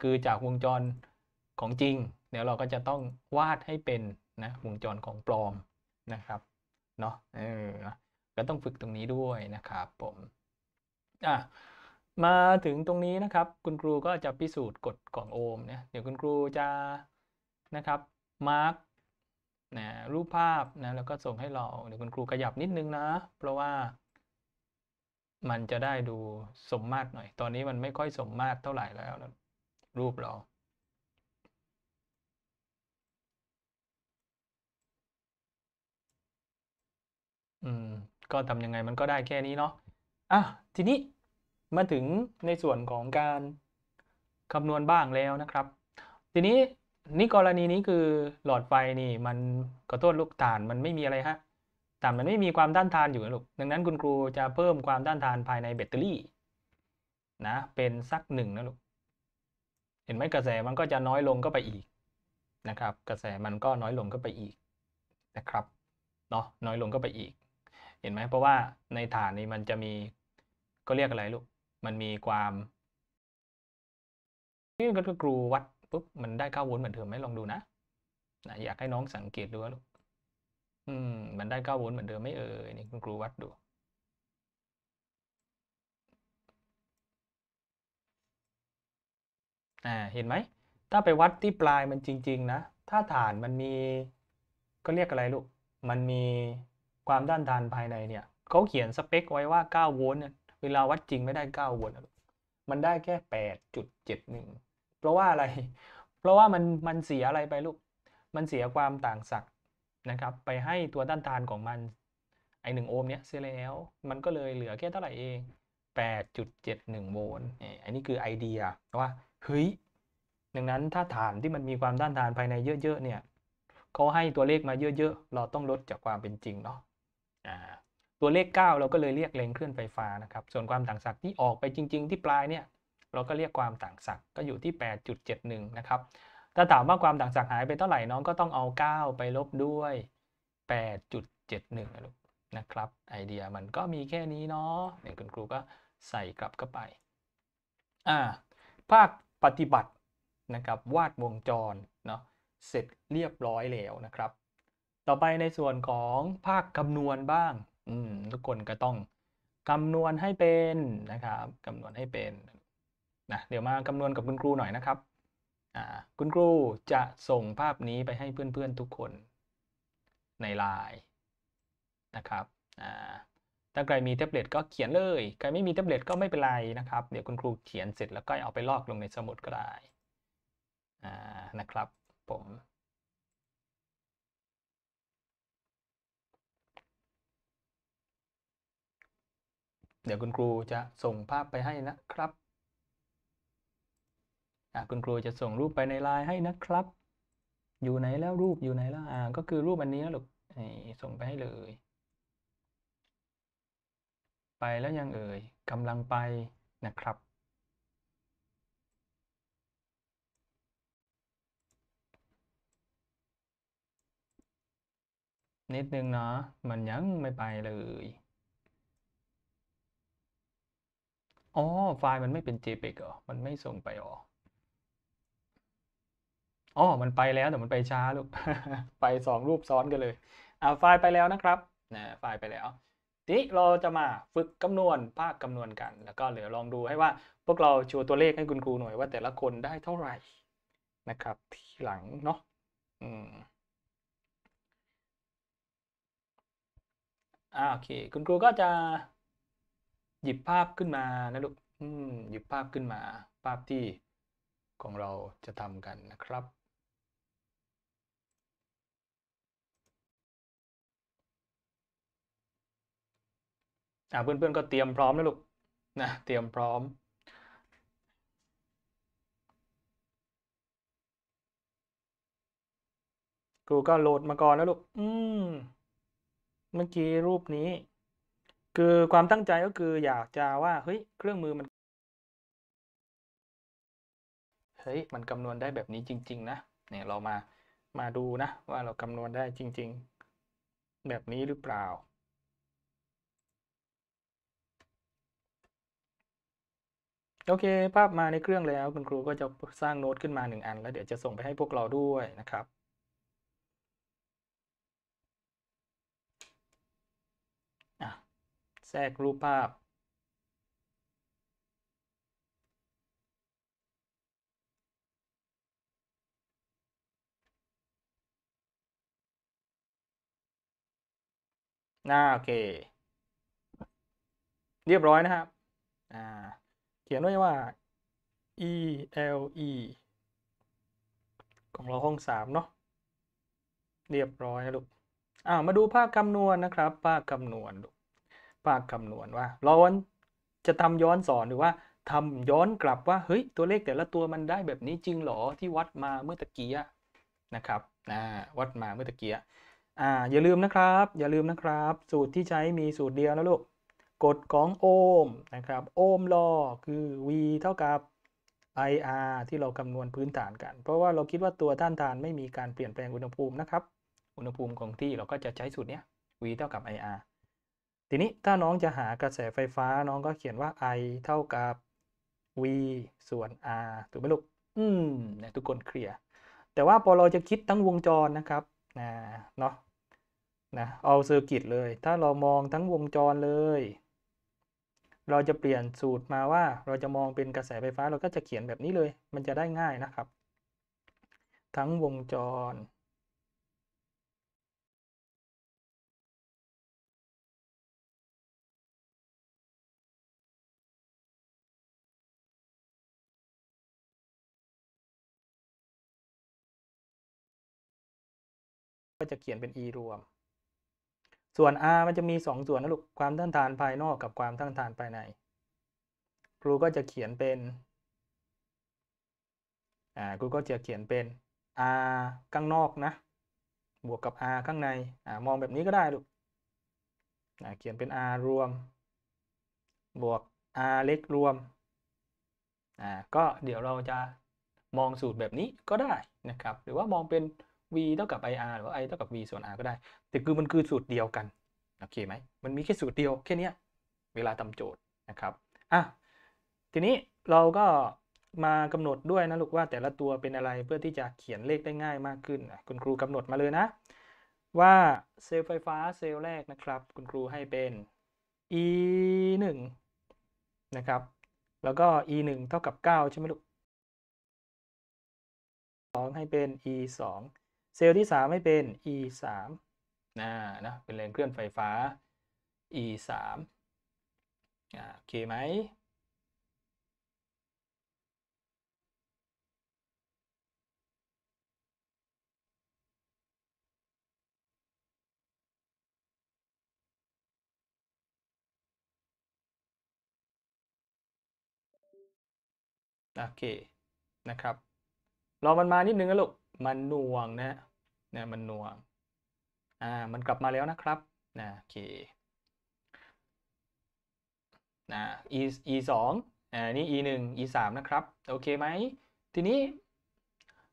คือจากวงจรของจริงเดี๋ยวเราก็จะต้องวาดให้เป็นนะวงจรของปลอมนะครับเนาะเออก็ต้องฝึกตรงนี้ด้วยนะครับผมอ่ะมาถึงตรงนี้นะครับ คุณครูก็จะพิสูจน์กฎของโอห์มเนี่ยเดี๋ยวคุณครูจะนะครับมาร์กนะรูปภาพนะแล้วก็ส่งให้เราเดี๋ยวคุณครูขยับนิดนึงนะเพราะว่ามันจะได้ดูสมมาตรหน่อย ตอนนี้มันไม่ค่อยสมมาตรเท่าไหร่แล้วรูปหรออืม ก็ทำยังไงมันก็ได้แค่นี้เนาะ อ่ะ ทีนี้มาถึงในส่วนของการคำนวณบ้างแล้วนะครับ ทีนี้นี่กรณีนี้คือหลอดไฟนี่ มันะตุทษลูกฐานมันไม่มีอะไรฮะฐานมันไม่มีความต้านทานอยู่นะลูก ดังนั้นคุณครูจะเพิ่มความต้านทานภายในแบตเตอรี่ นะเป็นสักหนึ่งนะลูกเห็นไหมกระแสมันก็จะน้อยลงก็ไปอีก นะครับ กระแสมันก็น้อยลงก็ไปอีก นะครับเนาะน้อยลงก็ไปอีก เห็นไหมเพราะว่า ในฐานนี้มันจะมีก็เรียกอะไรลูกมันมีความนี่ก็กรูวัดปุ๊บมันได้าโวลต์เหมือนเดิมไหมลองดูนะนะอยากให้น้องสังเกตดูว่าลูกอืม มันได้าโวลต์เหมือนเดิมไหมเอ่ยนี่คุณครูวัดดูอ่าเห็นไหม ถ้าไปวัดที่ปลายมันจริงๆนะ ถ้าฐานมันมีก็เรียกอะไรลูก มันมีความด้านทานภายในเนี่ยเขาเขียนสเปคไว้ว่า 9 โวลต์เนี่ยเวลาวัดจริงไม่ได้9โวลต์มันได้แค่ 8.71 เพราะว่าอะไร เพราะว่ามันมันเสียอะไรไปลูก มันเสียความต่างศักย์นะครับ ไปให้ตัวด้านทานของมันไอหนึ่งโอห์มเนี้ยเสียแล้วมันก็เลยเหลือแค่เท่าไหร่เอง 8.71โวลต์อันนี้คือไอเดียว่าเฮ้ยดังนั้นถ้าฐานที่มันมีความต้านทานภายในเยอะๆเนี่ยเขาให้ตัวเลขมาเยอะๆ เราต้องลดจากความเป็นจริงเนาะตัวเลข9เราก็เลยเรียกแรงเคลื่อนไฟฟ้านะครับ ส่วนความต่างศักย์ที่ออกไปจริง ๆ ที่ปลายเนี่ย เราก็เรียกความต่างศักย์ก็อยู่ที่8.71นะครับ ถ้าถามว่าความต่างศักย์หายไปเท่าไหร่น้องก็ต้องเอา 9 ไปลบด้วย 8.71นะนะครับ ไอเดียมันก็มีแค่นี้เนาะเดี๋ยวคุณครูก็ใส่กลับเข้าไป อ่า ภาคปฏิบัตินะครับ วาดวงจรเนาะเสร็จเรียบร้อยแล้วนะครับ ต่อไปในส่วนของภาคคำนวณบ้างอืมทุกคนก็ต้องคำนวณให้เป็นนะครับคำนวณให้เป็นนะเดี๋ยวมาคำนวณกับคุณครูหน่อยนะครับอ่าคุณครูจะส่งภาพนี้ไปให้เพื่อนๆทุกคนในไลน์นะครับอ่าถ้าใครมีแท็บเล็ตก็เขียนเลย ใครไม่มีแท็บเล็ตก็ไม่เป็นไรนะครับ เดี๋ยวคุณครูเขียนเสร็จแล้วก็เอาไปลอกลงในสมุดก็ได้นะครับผม เดี๋ยวคุณครูจะส่งภาพไปให้นะครับ คุณครูจะส่งรูปไปในไลน์ให้นะครับ อยู่ไหนแล้วรูปอยู่ไหนแล้ว อ่า ก็คือรูปอันนี้นะลูกส่งไปให้เลยไปแล้วยังเอ่ยกำลังไปนะครับ นิดนึงเนาะมันยังไม่ไปเลยอ๋อไฟล์มันไม่เป็น JPEG เหรอมันไม่ส่งไปหรออ๋อมันไปแล้วแต่มันไปช้าลูกไปสองรูปซ้อนกันเลยอ่าไฟล์ไปแล้วนะครับนะไฟล์ไปแล้วนี้เราจะมาฝึกคำนวณภาคคำนวณกัน แล้วก็เดี๋ยวลองดูให้ว่าพวกเราโชว์ตัวเลขให้คุณครูหน่อยว่าแต่ละคนได้เท่าไหร่ นะครับ ทีหลังเนาะอืมอ่าโอเค คุณครูก็จะหยิบภาพขึ้นมานะลูกอืมหยิบภาพขึ้นมา ภาพที่ของเราจะทำกันนะครับอ่าเพื่อนๆก็เตรียมพร้อมนะลูกนะเตรียมพร้อมครูก็โหลดมาก่อนนะลูกอืมเมื่อกี้รูปนี้ คือความตั้งใจก็คืออยากจะว่าเฮ้ยเครื่องมือมันเฮ้ยมันคำนวณได้แบบนี้จริงๆ นะเนี่ยเรามามาดูนะว่าเราคำนวณได้จริงๆ แบบนี้หรือเปล่าโอเค ภาพมาในเครื่องแล้ว คุณครูก็จะสร้างโน้ตขึ้นมาหนึ่งอันแล้วเดี๋ยวจะส่งไปให้พวกเราด้วยนะครับแทรกรูปภาพน่าโอเค เรียบร้อยนะครับอ่าขียนไว้ว่า e l e ของเราห้องสามเนาะ เรียบร้อยนะลูก อ้าวมาดูภาคคำนวณนะครับ ภาคคำนวณลูกภาคคำนวณว่าเราจะทำย้อนสอนหรือว่าทำย้อนกลับว่าเฮ้ย ตัวเลขแต่ละตัวมันได้แบบนี้จริงหรอที่วัดมาเมื่อตะกี้นะครับนะวัดมาเมื่อตะกี้อ่าอย่าลืมนะครับ อย่าลืมนะครับ สูตรที่ใช้มีสูตรเดียวนะลูกกฎของโอห์มนะครับโอห์มลอคือ v เท่ากับ IR ที่เราคำนวณพื้นฐานกัน เพราะว่าเราคิดว่าตัวท่านทานไม่มีการเปลี่ยนแปลงอุณหภูมินะครับ อุณหภูมิของที่เราก็จะใช้สูตรเนี้ย v เท่ากับ IR ทีนี้ถ้าน้องจะหากระแสไฟฟ้าน้องก็เขียนว่า I เท่ากับ v ส่วน R ถูกไหมลูกอืมนะทุกคนเคลียร์ แต่ว่าพอเราจะคิดทั้งวงจรนะครับนะเนาะนะเอาเซอร์กิตเลย ถ้าเรามองทั้งวงจรเลยเราจะเปลี่ยนสูตรมาว่าเราจะมองเป็นกระแสไฟฟ้าเราก็จะเขียนแบบนี้เลย มันจะได้ง่ายนะครับ ทั้งวงจร ก็จะเขียนเป็น e รวมส่วน R มันจะมี2งส่วนนะลูกความต้านทานภายนอกกับความต้านทานภายใน ครูก็จะเขียนเป็น อ่าครูก็จะเขียนเป็น R ข้างนอกนะบวกกับ R ข้างในอ่ามองแบบนี้ก็ได้ลูกอ่าเขียนเป็น R รวม บวก R เล็กรวมอ่าก็เดี๋ยวเราจะมองสูตรแบบนี้ก็ได้นะครับหรือว่ามองเป็น v เท่ากับ ir หรือว่า i เท่ากับ v ส่วน r ก็ได้ แต่คือมันคือสูตรเดียวกัน โอเคไหมมันมีแค่สูตรเดียว แค่นี้เวลาทำโจทย์นะครับ อ่ะ ทีนี้เราก็มากำหนดด้วยนะลูกว่าแต่ละตัวเป็นอะไรเพื่อที่จะเขียนเลขได้ง่ายมากขึ้น คุณครูกำหนดมาเลยนะ ว่าเซลล์ไฟฟ้าเซลล์แรกนะครับ คุณครูให้เป็น e 1นะครับแล้วก็ e 1เท่ากับ9ใช่ไหมลูกสองให้เป็น e 2เซลล์ที่ 3 ให้เป็น e 3นะนะเป็นแรงเคลื่อนไฟฟ้า e 3อ่าโอเคไหมโอเค นะครับรอมันมานิดนึงนะลูกมันน่วงนะเนี่ยมันน่วง อ่ามันกลับมาแล้วนะครับ นะโอเคนะ e e สองอ่า นี่ e หนึ่ง e สามนะครับ โอเคไหม ทีนี้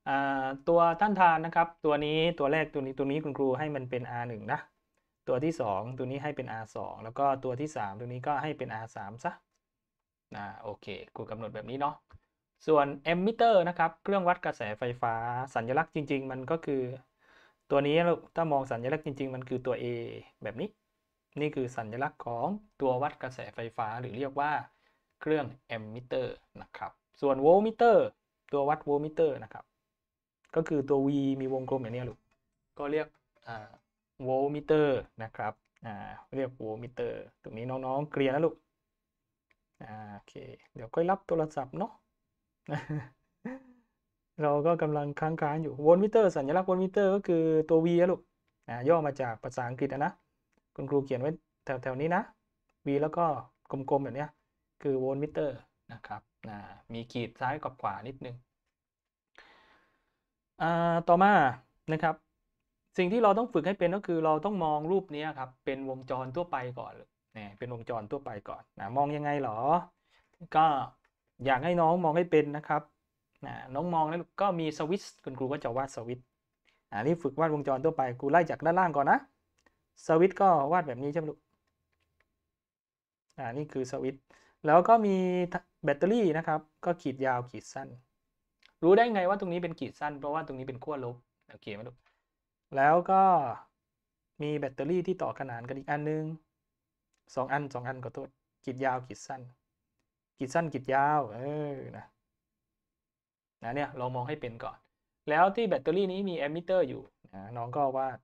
อ่า ตัวท่านทานนะครับ ตัวนี้ตัวแรกตัวนี้ตัวนี้คุณครูให้มันเป็น r หนึ่งนะ ตัวที่สองตัวนี้ให้เป็น r สองแล้วก็ตัวที่สามตัวนี้ก็ให้เป็น r สามซะ นะโอเคครูกำหนดแบบนี้เนาะส่วนอมมิเตอร์นะครับ เครื่องวัดกระแสไฟฟ้าสัญลักษณ์จริง ๆ มันก็คือตัวนี้ถ้ามองสัญลักษณ์จริงๆ มันคือตัว A แบบนี้ นี่คือสัญลักษณ์ของตัววัดกระแสไฟฟ้าหรือเรียกว่าเครื่องอมมิเตอร์นะครับ ส่วนโวลมิเตอร์ตัววัดโวลมิเตอร์นะครับก็คือตัว V มีวงกลมอย่างนี้ลูกก็เรียกโวลมิเตอร์นะครับเรียกโวลมิเตอร์ตรงนี้น้องๆเคลียร์นะลูกโอเคเดี๋ยวค่อยรับโทรศัพท์เนาะเราก็กำลังค้างค้างอยู่โวลต์มิเตอร์ สัญลักษณ์โวลต์มิเตอร์ก็คือตัว V ลูกย่อมาจากภาษาอังกฤษนะคุณครูเขียนไว้แถวๆนี้นะ V แล้วก็กลมๆแบบนี้ คือโวลต์มิเตอร์นะครับมีขีดซ้ายกับขวานิดนึง ต่อมานะครับ สิ่งที่เราต้องฝึกให้เป็นก็คือเราต้องมองรูปนี้ครับเป็นวงจรทั่วไปก่อนเนี่ยเป็นวงจรทั่วไปก่อนนะมองยังไงหรอ ก็อยากให้น้องมองให้เป็นนะครับ น้องมองแล้วก็มีสวิตช์คุณครูก็จะวาดสวิตช์อันนี้ฝึกวาดวงจรทั่วไปครูไล่จากด้านล่างก่อนนะ สวิตช์ก็วาดแบบนี้ใช่ไหมลูกอ่านี่คือสวิตช์แล้วก็มีแบตเตอรี่นะครับ ก็ขีดยาวขีดสั้น รู้ได้ไงว่าตรงนี้เป็นขีดสั้น เพราะว่าตรงนี้เป็นขั้วลบ โอเคไหมลูก แล้วก็มีแบตเตอรี่ที่ต่อขนานกันอีกอันนึงสองอันสองอันก็ตัวขีดยาวขีดสั้นกิจดสั้นกิจดยาว เออ นะนะเนี่ยเรามองให้เป็นก่อน แล้วที่แบตเตอรี่นี้มีแอมมิเตอร์อยู่นะน้องก็วาด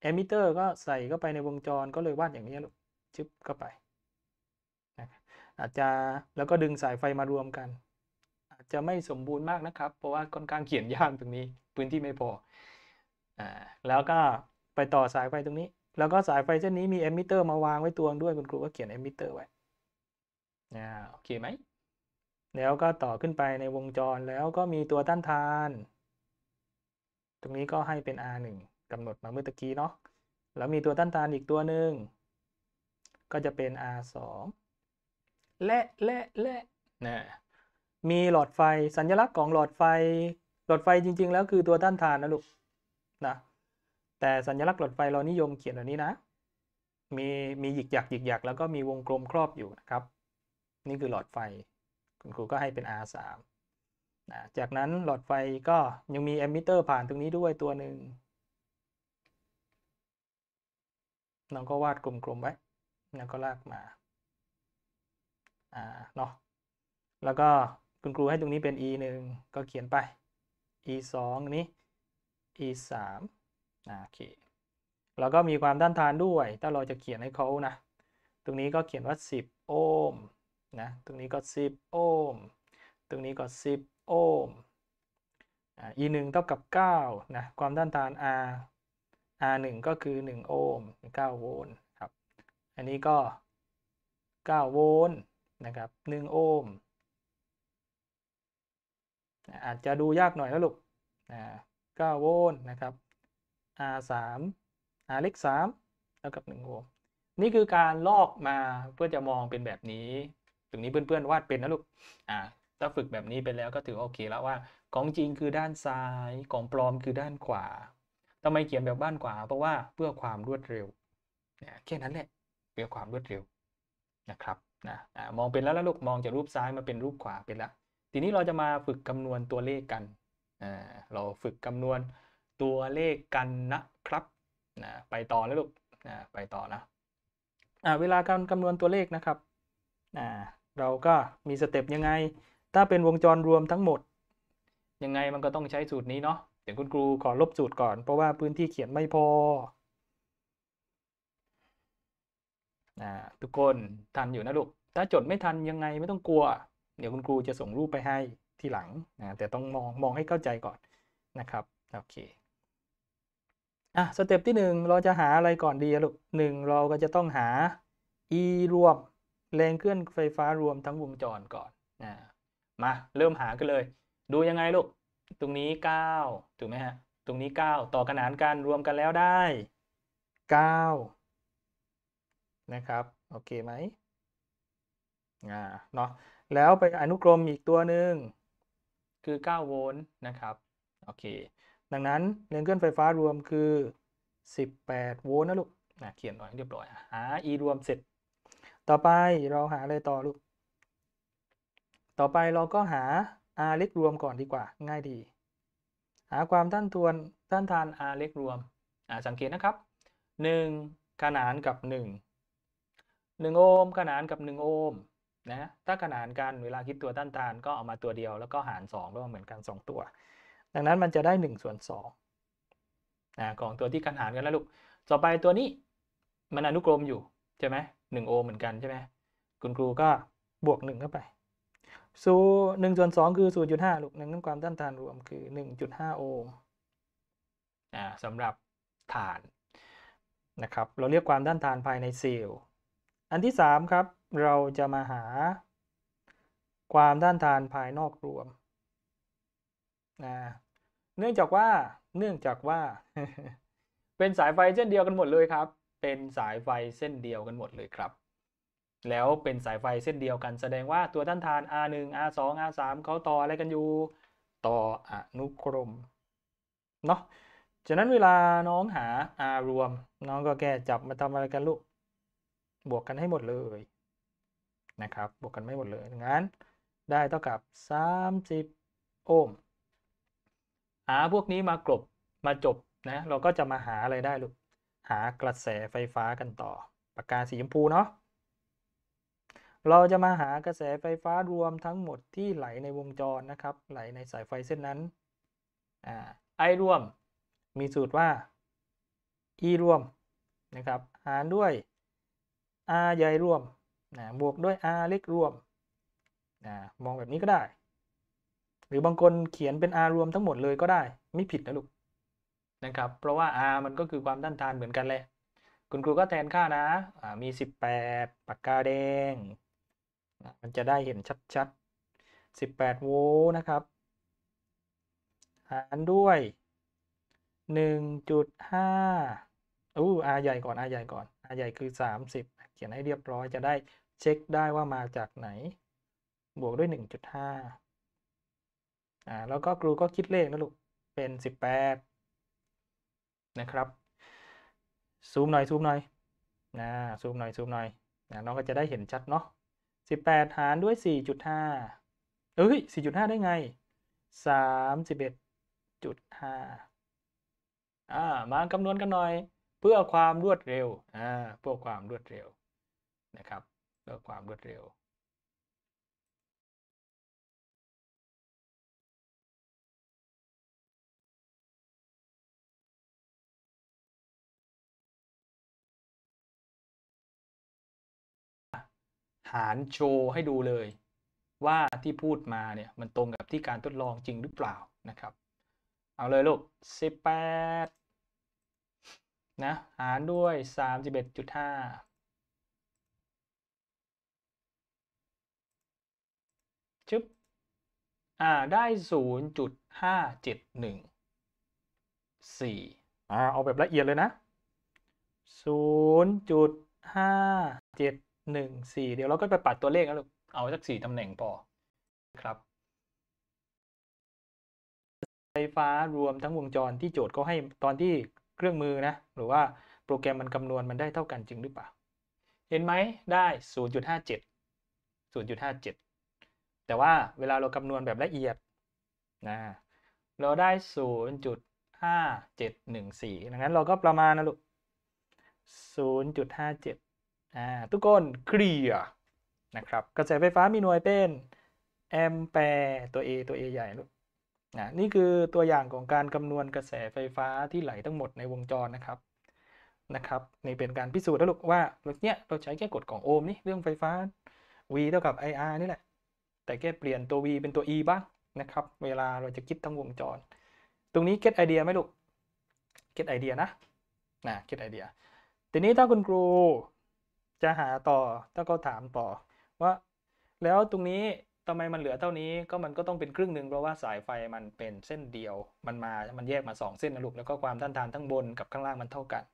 แอมมิเตอร์ ก็ใส่เข้าไปในวงจรก็เลยวาดอย่างนี้ลูกชึบเข้าไปนะอาจจะแล้วก็ดึงสายไฟมารวมกัน อาจจะไม่สมบูรณ์มากนะครับ เพราะว่าค่อนข้างเขียนยากตรงนี้พื้นที่ไม่พออ่าแล้วก็ไปต่อสายไฟตรงนี้ แล้วก็สายไฟเส้นนี้มีแอมมิเตอร์มาวางไว้ตัวด้วยคุณครูก็เขียนแอมมิเตอร์ไว้นะโอเคไหมแล้วก็ต่อขึ้นไปในวงจรแล้วก็มีตัวต้านทาน ตรงนี้ก็ให้เป็น R1 กำหนดมาเมื่อตะกี้เนาะแล้วมีตัวต้านทานอีกตัวหนึ่ง ก็จะเป็น R2 และและและนะมีหลอดไฟสัญลักษณ์ของหลอดไฟหลอดไฟจริงๆแล้วคือตัวต้านทาน นะลูกนะแต่สัญลักษณ์หลอดไฟเรานิยมเขียนแบบนี้นะ มีมีหยิกหยักหยิกหยักแล้วก็มีวงกลมครอบอยู่นะครับนี่คือหลอดไฟ คุณครูก็ให้เป็น R3 นะจากนั้นหลอดไฟก็ยังมีแอมมิเตอร์ผ่านตรงนี้ด้วยตัวหนึ่ง น้องก็วาดกลมๆไว้แล้วก็ลากมา อ่าเนาะแล้วก็คุณครูให้ตรงนี้เป็น e 1ก็เขียนไป e 2นี้ e 3โอเค แล้วก็มีความต้านทานด้วย ถ้าเราจะเขียนให้เขานะ ตรงนี้ก็เขียนว่า 10โอห์มนะตรงนี้ก็ 10โอห์มตรงนี้ก็ 10โอห์มอ E 1เท่ากับ9นะความต้านทาน R R 1ก็คือ 1โอห์ม9โวลต์ครับ อันนี้ก็ 9 โวลต์นะครับ1โอห์มอาจจะดูยากหน่อยนะลูก9โวลต์นะครับ R 3 R เล็ก3เท่ากับ1โอห์มนี่คือการลอกมาเพื่อจะมองเป็นแบบนี้ตรงนี้เพื่อนๆวาดเป็นนะลูกอ่าถ้าฝึกแบบนี้ไปแล้วก็ถือโอเค แล้วว่าของจริงคือด้านซ้ายของปลอมคือด้านขวาทำไมเขียนแบบบ้านขวาเพราะว่าเพื่อความรวดเร็วนะแค่นั้นแหละเพื่อความรวดเร็วนะครับนะอะมองเป็นแล้วลูกมองจากรูปซ้ายมาเป็นรูปขวาเป็นละ ทีนี้เราจะมาฝึกคำนวณตัวเลขกันเราฝึกคำนวณตัวเลขกันนะครับนะไปต่อแล้วลูกนะไปต่อนะเวลาการคำนวณตัวเลขนะครับเราก็มีสเต็ปยังไง ถ้าเป็นวงจรรวมทั้งหมดยังไงมันก็ต้องใช้สูตรนี้เนาะ เดี๋ยวคุณครูขอลบสูตรก่อน เพราะว่าพื้นที่เขียนไม่พอ ทุกคนทันอยู่นะลูก ถ้าจดไม่ทันยังไงไม่ต้องกลัว เดี๋ยวคุณครูจะส่งรูปไปให้ที่หลังนะแต่ต้องมองมองให้เข้าใจก่อนนะครับโอเคอ่ะสเต็ปที่ 1 เราจะหาอะไรก่อนดีลูกหนึ่งเราก็จะต้องหา e รวมแรงเคลื่อนไฟฟ้ารวมทั้งวงจรก่อนนะมาเริ่มหากันเลย ดูยังไงลูก ตรงนี้9ถูกไหมฮะ ตรงนี้ 9ต่อขนานกันรวมกันแล้วได้ 9 นะครับ โอเคไหมอ่าเนาะ แล้วไปอนุกรมอีกตัวหนึ่งคือ 9 โวลต์นะครับ โอเค ดังนั้นแรงเคลื่อนไฟฟ้ารวมคือ 18โวลต์นะลูกนะเขียนหน่อยเรียบร้อยหา e รวมเสร็จต่อไปเราหาอะไรต่อลูก ต่อไปเราก็หา r เล็กรวมก่อนดีกว่า ง่ายดี หาความต้านทวนต้านทาน r เล็กรวมสังเกตนะครับ 1 ขนานกับ 1 1โอห์มขนานกับ 1 โอห์มนะถ้าขนานกัน เวลาคิดตัวต้านทานก็เอามาตัวเดียว แล้วก็หาร2เพราะเหมือนกัน 2 ตัว ดังนั้นมันจะได้1 ส่วน2นะของตัวที่ขนานกันแล้วลูก ต่อไปตัวนี้มันอนุกรมอยู่ใช่ไหมหนโองโอเหมือนกันใช่ไหมคุณครูก็บวกหนึ่งเข้าไปสูหนึ่งส่วนสองคือูจุดห้าลูกหนึ่งน้ำความต้านทานรวมคือหนึ่งจโอหอมนะสำหรับฐาน นะครับ เราเรียกความต้านทานภายในเซลล์ อันที่สามครับเราจะมาหาความต้านทานภายนอกรวมนะเนื่องจากว่าเนื่องจากว่าเป็นสายไฟเช่นเดียวกันหมดเลยครับเป็นสายไฟเส้นเดียวกันหมดเลยครับ แล้วเป็นสายไฟเส้นเดียวกัน แสดงว่าตัวต้านทาน R1 R2 R3 เขาต่ออะไรกันอยู่ ต่ออนุกรมเนาะ ฉะนั้นเวลาน้องหา R รวม น้องก็แก้จับมาทำอะไรกันลูกบวกกันให้หมดเลยนะครับ บวกกันไม่หมดเลย งั้นได้เท่ากับ 30 โอห์มหาพวกนี้มากลบมาจบนะเราก็จะมาหาอะไรได้ลูกหากระแสไฟฟ้ากันต่อปากกาสีชมพูเนาะเราจะมาหากระแสไฟฟ้ารวมทั้งหมดที่ไหลในวงจรนะครับไหลในสายไฟเส้นนั้นอ่าไอรวมมีสูตรว่า e รวมนะครับหารด้วย r ใหญ่รวมนะบวกด้วย r เล็กรวมนะมองแบบนี้ก็ได้ หรือบางคนเขียนเป็น r รวมทั้งหมดเลยก็ได้ ไม่ผิดนะลูกนะครับ เพราะว่า R มันก็คือความต้านทานเหมือนกันแหละ คุณครูก็แทนค่านะ มี 18ปากกาแดง มันจะได้เห็นชัดๆ18โวลต์นะครับ หารด้วย 1.5อู้ R ใหญ่ก่อน R ใหญ่ก่อน R ใหญ่คือ 30 เขียนให้เรียบร้อย จะได้เช็คได้ว่ามาจากไหน บวกด้วย 1.5อ่าแล้วก็ครูก็คิดเลขนะลูก เป็น 18นะครับ ซูมหน่อย ซูมหน่อยนะซูมหน่อย ซูมหน่อยนะน้องก็จะได้เห็นชัดเนาะ18หารด้วย 4.5 เอ้ย4.5 ได้ไง 31.5อ่ามาคำนวณกันหน่อยเพื่อความรวดเร็วอ่าเพื่อความรวดเร็วนะครับเพื่อความรวดเร็วารโชว์ให้ดูเลย ว่าที่พูดมาเนี่ย มันตรงกับที่การทดลองจริงหรือเปล่านะครับ เอาเลยลูก 18 นะ หารด้วย 31.5ชึบอ่าได้ 0.571 4อ่าเอาแบบละเอียดเลยนะ 0.571หนึ่งสี่เดี๋ยวเราก็ไปปัดตัวเลขแล้วลูกเอาสักสี่ตำแหน่งพอครับ ไฟฟ้ารวมทั้งวงจรที่โจทย์ก็ให้ตอนที่เครื่องมือนะ หรือว่าโปรแกรมมันคำนวณมันได้เท่ากันจริงหรือเปล่า เห็นไหมได้ศูนย์จุดห้าเจ็ดศูนย์จุดห้าเจ็ดแต่ว่าเวลาเราคำนวณแบบละเอียดนะเราได้ศูนย์จุดห้าเจ็ดหนึ่งสี่ดังนั้นเราก็ประมาณนะลูกศูนย์จุดห้าเจ็ดอ่าทุกคนเคลียร์นะครับกระแสไฟฟ้ามีหน่วยเป็นแอมแปร์ตัว A ตัว A ใหญ่ลูกนะนี่คือตัวอย่างของการคำนวณกระแสไฟฟ้าที่ไหลทั้งหมดในวงจรนะครับนะครับนี่เป็นการพิสูจน์นลลูกว่าเนี้ยเราใช้แค่กฎของโอห์มนี่เรื่องไฟฟ้า V เท่ากับ IR นี่แหละ แต่แค่เปลี่ยนตัว V เป็นตัว E บ้างนะครับเวลาเราจะคิดทั้งวงจร ตรงนี้เก็ตไอเดียไหมลูกเก็ตไอเดียนะนะเก็ตไอเดียทีนี้ถ้าคุณครูจะหาต่อถ้าก็ถามต่อว่า แล้วตรงนี้ทำไมมันเหลือเท่านี้ก็มันก็ต้องเป็นครึ่งหนึ่งเพราะว่าสายไฟมันเป็นเส้นเดียว มันมามันแยกมา 2 เส้นนะลูกแล้วก็ความต้านทานทั้งบนกับข้างล่างมันเท่ากัน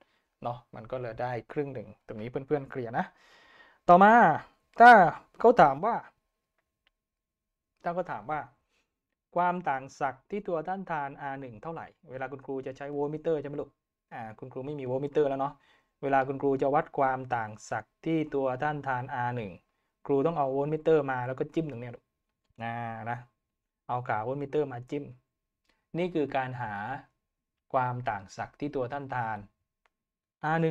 เนาะมันก็เลยได้ครึ่งหนึ่งตรงนี้เพื่อนๆเคลียร์นะ ต่อมาถ้าเขาถามว่า ถ้าเขาถามว่า ความต่างศักย์ที่ตัวต้านทาน R1 เท่าไหร่ เวลาคุณครูจะใช้โวลต์มิเตอร์ใช่ไหมลูกอ่าคุณครูไม่มีโวลต์มิเตอร์แล้วเนาะเวลาคุณครูจะวัดความต่างศักย์ที่ตัวท่านทาน R1 ครูต้องเอาโวลต์มิเตอร์มาแล้วก็จิ้มตรงนี้นะนะ เอากาโวลต์มิเตอร์มาจิ้ม นี่คือการหาความต่างศักย์ที่ตัวท่านทาน R1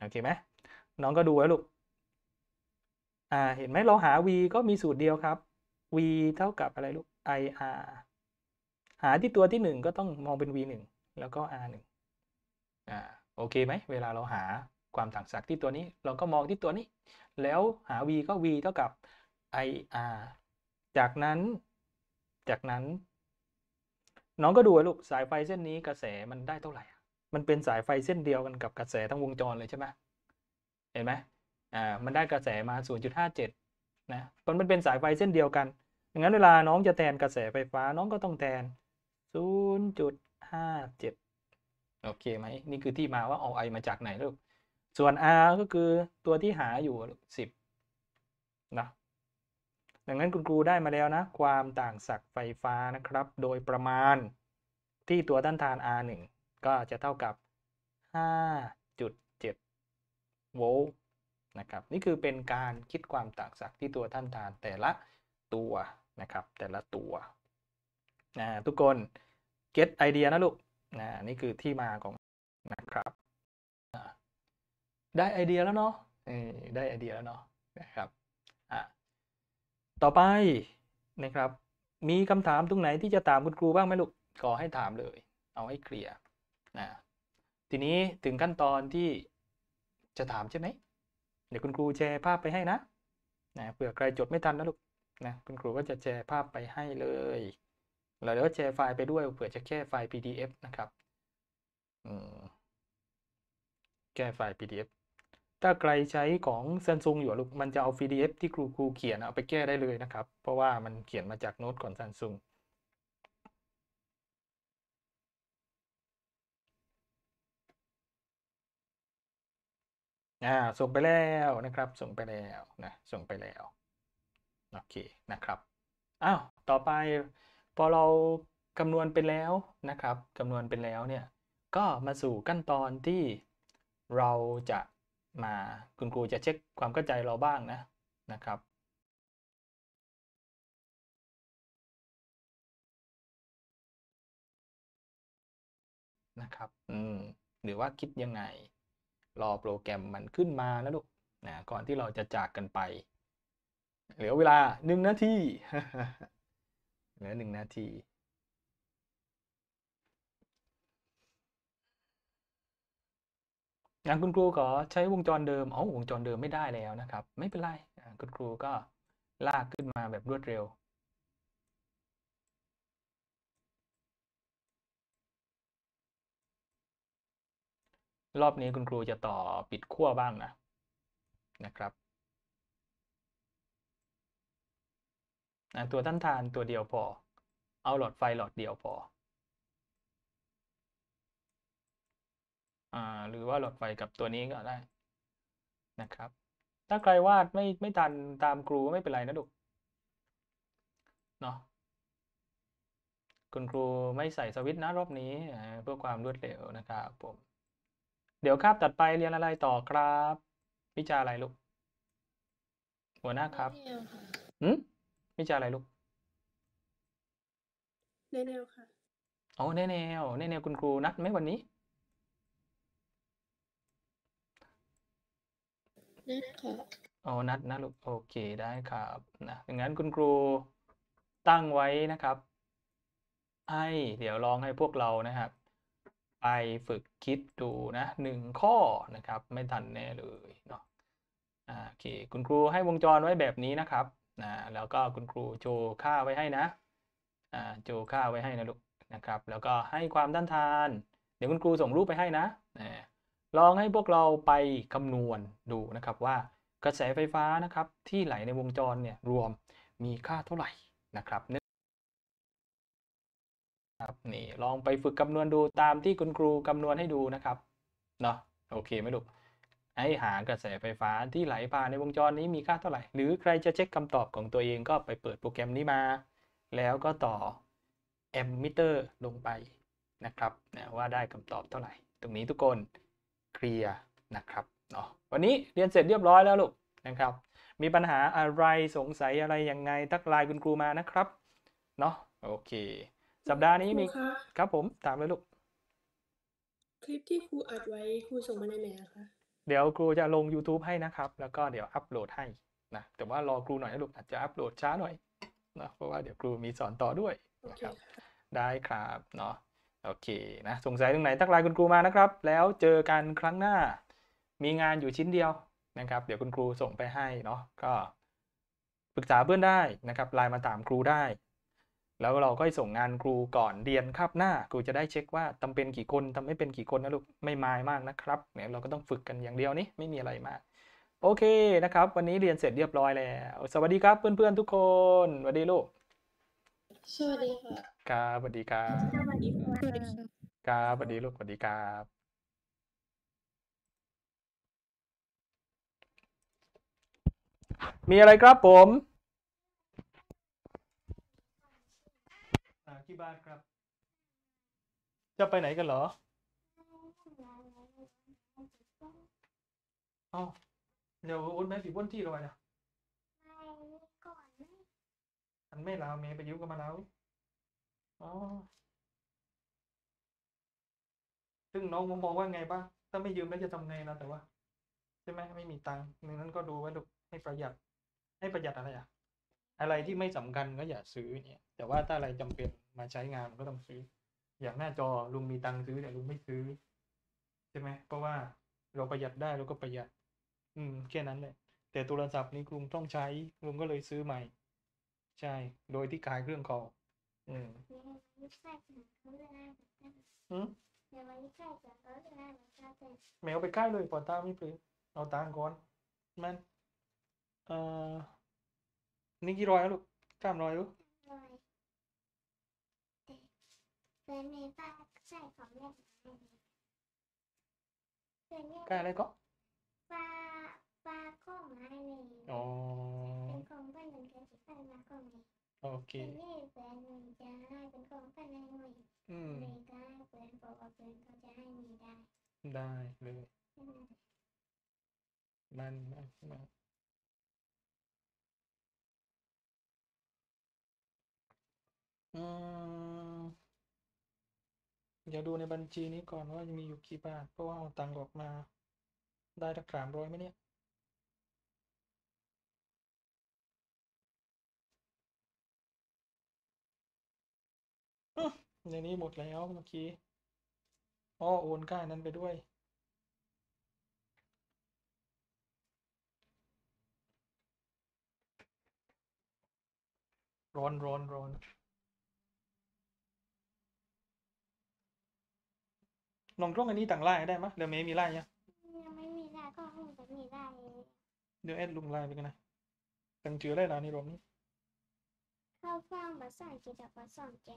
โอเคไหมน้องก็ดูไว้ลูกอ่า เห็นไหมเราหา V ก็มีสูตรเดียวครับ V เท่ากับอะไรลูก IR หาที่ตัวที่ 1 ก็ต้องมองเป็น V1 แล้วก็ R1 อ่าโอเคไหมเวลาเราหาความต่างศักย์ที่ตัวนี้เราก็มองที่ตัวนี้ แล้วหา v ก็ v เท่ากับ ir จากนั้นจากนั้น น้อง ก็ดูลูกสายไฟเส้นนี้กระแสมันได้เท่าไหร่ มันเป็นสายไฟเส้นเดียวกันกับกระแสทั้งวงจรเลยใช่ไหมเห็นไหมอ่ามันได้กระแสมา 0.57นะมันเป็นสายไฟเส้นเดียวกันดังนั้นเวลาน้องจะแทนกระแสไฟฟ้าน้องก็ต้องแทน0.57โอเคไหมนี่คือที่มาว่าเอาไอมาจากไหนลูกส่วน r ก็คือตัวที่หาอยู่สิบนะดังนั้นคุณครูได้มาแล้วนะ ความต่างศักย์ไฟฟ้านะครับ โดยประมาณที่ตัวต้านทาน R1 ก็จะเท่ากับ 5.7โวลต์นะครับนี่คือเป็นการคิดความต่างศักย์ที่ตัวต้านทานแต่ละตัวนะครับแต่ละตัวนะทุกคนเก็ตไอเดียนะลูกนะนี่คือที่มาของนะครับได้ไอเดียแล้วเนาะได้ไอเดียแล้วเนาะนะครับต่อไปนะครับ มีคำถามตรงไหนที่จะถามคุณครูบ้างไหมลูกขอให้ถามเลย เอาให้เคลียร์นะทีนี้ถึงขั้นตอนที่จะถามใช่ไหมเดี๋ยวคุณครูแชร์ภาพไปให้นะนะเผื่อใครจดไม่ทันนะลูกนะคุณครูก็จะแชร์ภาพไปให้เลยเราเดี๋ยวแชร์ไฟล์ไปด้วยเผื่อจะแก้ไฟล์ PDF นะครับแก้ไฟล์ PDF ถ้าใครใช้ของซันซุงอยู่ลูกมันจะเอา PDF ที่ครูครูเขียนเอาไปแก้ได้เลยนะครับ เพราะว่ามันเขียนมาจากโน้ตของซันซุงอ่า ส่งไปแล้วนะครับ ส่งไปแล้วนะ ส่งไปแล้ว โอเคนะครับ อ้าว ต่อไปพอเราคำนวณเป็นแล้วนะครับคำนวณเป็นแล้วเนี่ย ก็มาสู่ขั้นตอนที่เราจะมาคุณครูจะเช็คความเข้าใจเราบ้างนะนะครับ นะครับอืมหรือว่าคิดยังไง รอโปรแกรมมันขึ้นมานะลูกนะก่อนที่เราจะจากกันไป เหลือเวลาหนึ่งนาทีเหลือหนึ่งนาที อย่างคุณครูขอใช้วงจรเดิม เอาวงจรเดิมไม่ได้แล้วนะครับ ไม่เป็นไรคุณครูก็ลากขึ้นมาแบบรวดเร็ว รอบนี้คุณครูจะต่อปิดขั้วบ้างนะ นะครับนะตัวต้านทานตัวเดียวพอเอาหลอดไฟหลอดเดียวพอ อ่าหรือว่าหลอดไฟกับตัวนี้ก็ได้นะครับ ถ้าใครวาดไม่ไม่ทันตามครูก็ไม่เป็นไรนะดูเนาะคุณครูไม่ใส่สวิตช์นะรอบนี้เพื่อความรวดเร็วนะครับผม เดี๋ยวคาบตัดไปเรียนอะไรต่อครับ วิชา อะไรลูกหัวหน้าครับอืมวิชาอะไรลูก แนแนวค่ะ อ๋อแนแนวแนแนว คุณครูนัดไหมวันนี้ นัดค่ะ อ๋อนัดนะลูกโอเคได้ครับนะดังนั้นคุณครูตั้งไว้นะครับให้เดี๋ยวลองให้พวกเรานะครับ ไปฝึกคิดดูนะหนึ่งข้อนะครับ ไม่ทันแน่เลยเนาะโอเคคุณครูให้วงจรไว้แบบนี้นะครับนะแล้วก็คุณครูโชว์ค่าไว้ให้นะโชว์ค่าไว้ให้นะลูกนะครับ แล้วก็ให้ความต้านทาน เดี๋ยวคุณครูส่งรูปไปให้นะนะลองให้พวกเราไปคำนวณดูนะครับว่ากระแสไฟฟ้านะครับ ที่ไหลในวงจรเนี่ยรวมมีค่าเท่าไหร่นะครับครับนี่ลองไปฝึกคำนวณดูตามที่คุณครูคำนวณให้ดูนะครับ เนาะโอเคไหมลูกให้หากระแสไฟฟ้าที่ไหลผ่านในวงจรนี้มีค่าเท่าไหร่หรือใครจะเช็คคำตอบของตัวเองก็ไปเปิดโปรแกรมนี้มา แล้วก็ต่อแอมมิเตอร์ลงไป นะครับนะว่าได้คำตอบเท่าไหร่ ตรงนี้ทุกคนเคลียร์นะครับเนาะวันนี้เรียนเสร็จเรียบร้อยแล้วลูก นะครับ มีปัญหาอะไรสงสัยอะไรยังไงทักไลน์คุณครูมานะครับ เนาะโอเคสัปดาห์นี้มีครับผมตามเลยลูกคลิปที่ครูอัดไว้ครูส่งมาในไหนอะคะเดี๋ยวครูจะลง YouTube ให้นะครับแล้วก็เดี๋ยวอัปโหลดให้นะแต่ว่ารอครูหน่อย นะลูกอาจจะอัปโหลดช้าหน่อยนะเพราะว่าเดี๋ยวครูมีสอนต่อด้วยนะครับได้ครับเนาะโอเคนะสงสัยตรงไหนทักไลน์คุณครูมานะครับแล้วเจอกันครั้งหน้า มีงานอยู่ชิ้นเดียวนะครับเดี๋ยวคุณครูส่งไปให้เนาะก็ปรึกษาเพื่อนได้นะครับไลน์มาถามครูได้แล้วเราก็ส่งงานครูก่อนเรียนคาบหน้า ครูจะได้เช็คว่าทาเป็นกี่คนทำไม่เป็นกี่คนนะลูก ไม่มายมากนะครับ เนี่ยเราก็ต้องฝึกกันอย่างเดียวนี้ไม่มีอะไรมาก โอเคนะครับ วันนี้เรียนเสร็จเรียบร้อยแล้ว สวัสดีครับเพื่อนๆ ทุกคน สวัสดีลูก สวัสดีค่ะ ครับ สวัสดีครับสวัสดีค่ะครับ สวัสดีลูก สวัสดีครับ มีอะไรครับผมที่บ้านครับ จะไปไหนกันเหรอเอาเดี๋ยวอุ้นแม่สิบ้นที่เราไปนะอันไม่ลาวเมย์ไปยิ้วกันมาแล้วอ๋อซึ่งน้องมองว่าไงบ้างถ้าไม่ยืมแล้วจะทำไงนะแต่ว่าใช่ไหมไม่มีตังค์หนึ่งนั้นก็ดูว่าดูให้ประหยัด ให้ประหยัดอะไรอะอะไรที่ไม่สำคัญก็อย่าซื้อเนี่ย แต่ว่าถ้าอะไรจำเป็นมาใช้งานมันก็ต้องซื้อ อย่างหน้าจอลุงมีตังค์ซื้อแต่ลุงไม่ซื้อใช่ไหม เพราะว่าเราประหยัดได้เราก็ประหยัด อืมแค่นั้นแหละแต่โทรศัพท์นี้ลุงต้องใช้ลุงก็เลยซื้อใหม่ ใช่ โดยที่ขายเครื่องเก่า อืมอืมแมวไปใกล้เลยปอดตาไม่เปลือเอาตาก่อนมันเอ่อนี่กี่ร้อยลูกสามร้อยลูกเมปาใส่ของ่เน่ยกาอะไรก็ปลาปลาข้องไม้เลยอเป็นของพื่อนเนกันที่ใส่มาข้องเลยโอเคเอนเนี่ยเพนมันจะให้เป็นของเพนให้หน่อยอนยก็้เนบอกว่าเพนเขาจะให้มีได้ ได้เลย มันมานมอืมเดี๋ยวดูในบัญชีนี้ก่อนว่ามีอยู่กี่บาทเพราะว่าเอาตังค์ออกมาได้ถักสามร้อยไหมเนี่ยในนี้หมดแล้วเมื่อกี้อ๋อโอนค่านั้นไปด้วย ร้อนร้อนร้อนลองช้องอันนี้ต่างไล์ได้ไหมเดี๋ยวเมย์มีไล่ยังยังไม่มีได้ก็คงจะมีได้เดี๋ยวแอดลุงไล์ไปกันนะตั้งชื่อได้แล้นี่รวมนี้ข้าวฟ่างภาษาอังกฤษกภาษาอังจฤ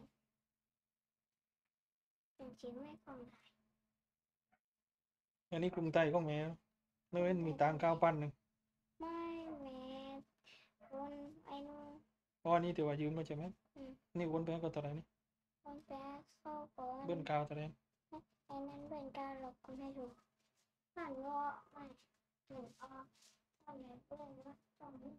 เนชนไม่คงไดอันนี้กรุงไทยก็แม่ไม่เว้นมีตังขก้าวปั้นหนึ่งไม่แม่คนไอ้นู่นอ๋อนี่ถือว่ายืมมาใช่ไหมนี่วนไปก็ตัวไหรนี่วนแปเข้าก่อนเบิ้ลก้าวตัวไหรไอ้นั้นเป็นการลบกณใม่ดู้หันว่าไม่หนูออกตอนไหนเพื่อนว่าตอนี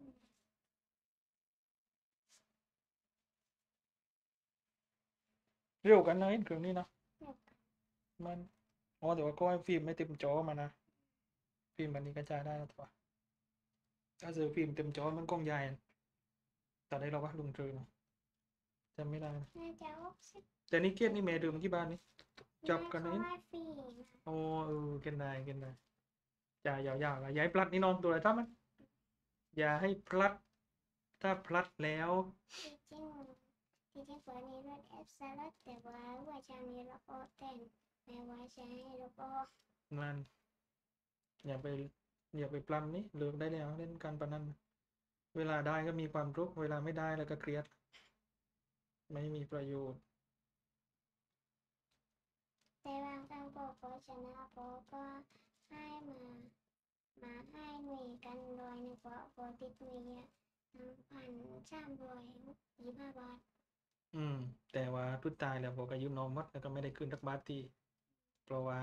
เร็วกันนะเห็นเครื่องนี้นะ มันอ๋อแต่ว่าก็ให้ฟิล์มไม่เต็มจอมานะ ฟิล์มแบบนี้กระจายได้นะตัวถ้าเจอฟิล์มเต็มจอมันกล้องใหญ่ตอนได้เราก็ลุงเจอนะจำไม่ได้แต่นี่เกียรนี่แม่ดด่มที่บ้านนี่จบกันนิดโอ้เออกันได้เกันได้อย่าวยาอยาอยาอย่าให้พลัดนี่น้องตัวอะไรถ้ามัน อย่าให้พลัด ถ้าพลัดแล้วจริงจริงจริงฝนในรถเอฟซาร์แต่ว่าว่าชาในรถโอเทนแม้ว่าใช้รถโอมันอย่าไป อย่าไปปล้ำนี่เลิกได้แล้วเล่นการพนันเวลาได้ก็มีความรุกเวลาไม่ได้แล้วก็เครียด ไม่มีประโยชน์แต่ว่าั้งพวกเขาชนะพวกก็ให้มามาให้หน่ยกันรอยหนึ่งพวกโวกติดหน่ยนึ่พันชสามรอยยี่ห้าบาทอืม แต่ว่าทุกตายแล้วพวกก็ยืมน้องมัดแล้วก็ไม่ได้ขึ้นทักบาททีเพราะว่า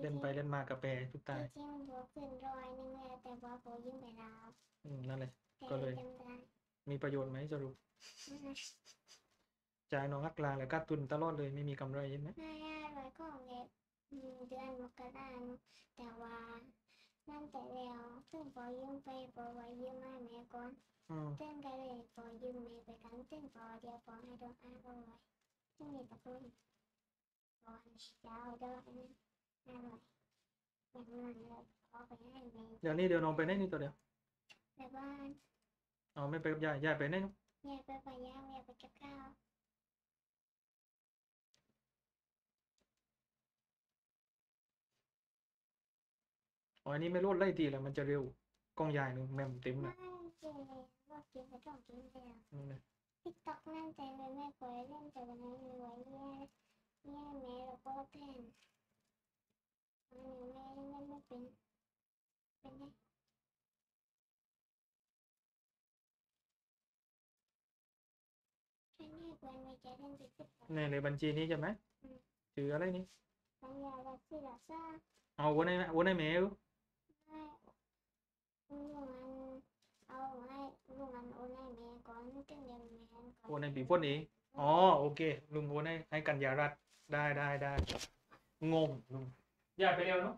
เล่นไปเล่นมากระแปรทุกตาย จริงๆพวกขึ้นรอยหนึ่งแต่ว่าโวกยืมไปแล้วอืมนั่นแหละก็เลย มีประโยชน์ไหมสรุปจ่ายน้องฮักลาแล้วก็ตุนตลอดเลยไม่มีกำไรนะม่าร้ม่ก็เล็บเดือนมกราแต่ว่านั่นแต่แล้วซึ่งพอยืมไปพอไว้ยืมมาแม่ก่อนซึ่งก็เลยพอยืมแม่ไปกันซึ่งพอเดียวพอให้ดวงอาก็ไวยซึ่งมีตะกุนพอเช้อาดอกนั้นอร่อยอย่างนั้นเลยพอไปให้แม่เดี๋ยวนี้เดี๋ยวน้องไปไหนนี่ตัวเดียวไปบ้านอ๋อไม่ไปกับยายยายไปไหนนู๊กยายไปไปยายยายไปกับข้าวอ๋ออันนี้ไม่รดไล่ตีแล้วมันจะเร็วกล้องใหญ่หนึ่งแมมเต็มเลยติ๊กต็อกนั่นใจไม่ไม่ปล่อยเล่นแต่วันนี้มีไว้แย่แย่แม่แล้วก็แทนมันไม่เล่นไม่เป็นเป็นไงนี่ในบัญชีนี้ใช่ไหมถืออะไรนี่เอาวันไหนวันไหนแมวันเอา้ลันโอนให้แม่ก่อนจึงเดี๋ยวแม่กนโอนใี้นออ๋อโอเคลุงโอนให้ให้กัญญารัตได้ได้ได้งงลุงอยากไปเร็วเนาะ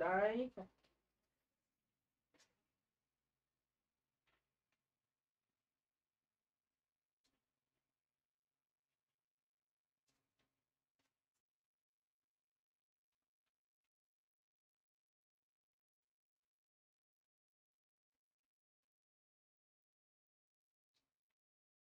ได้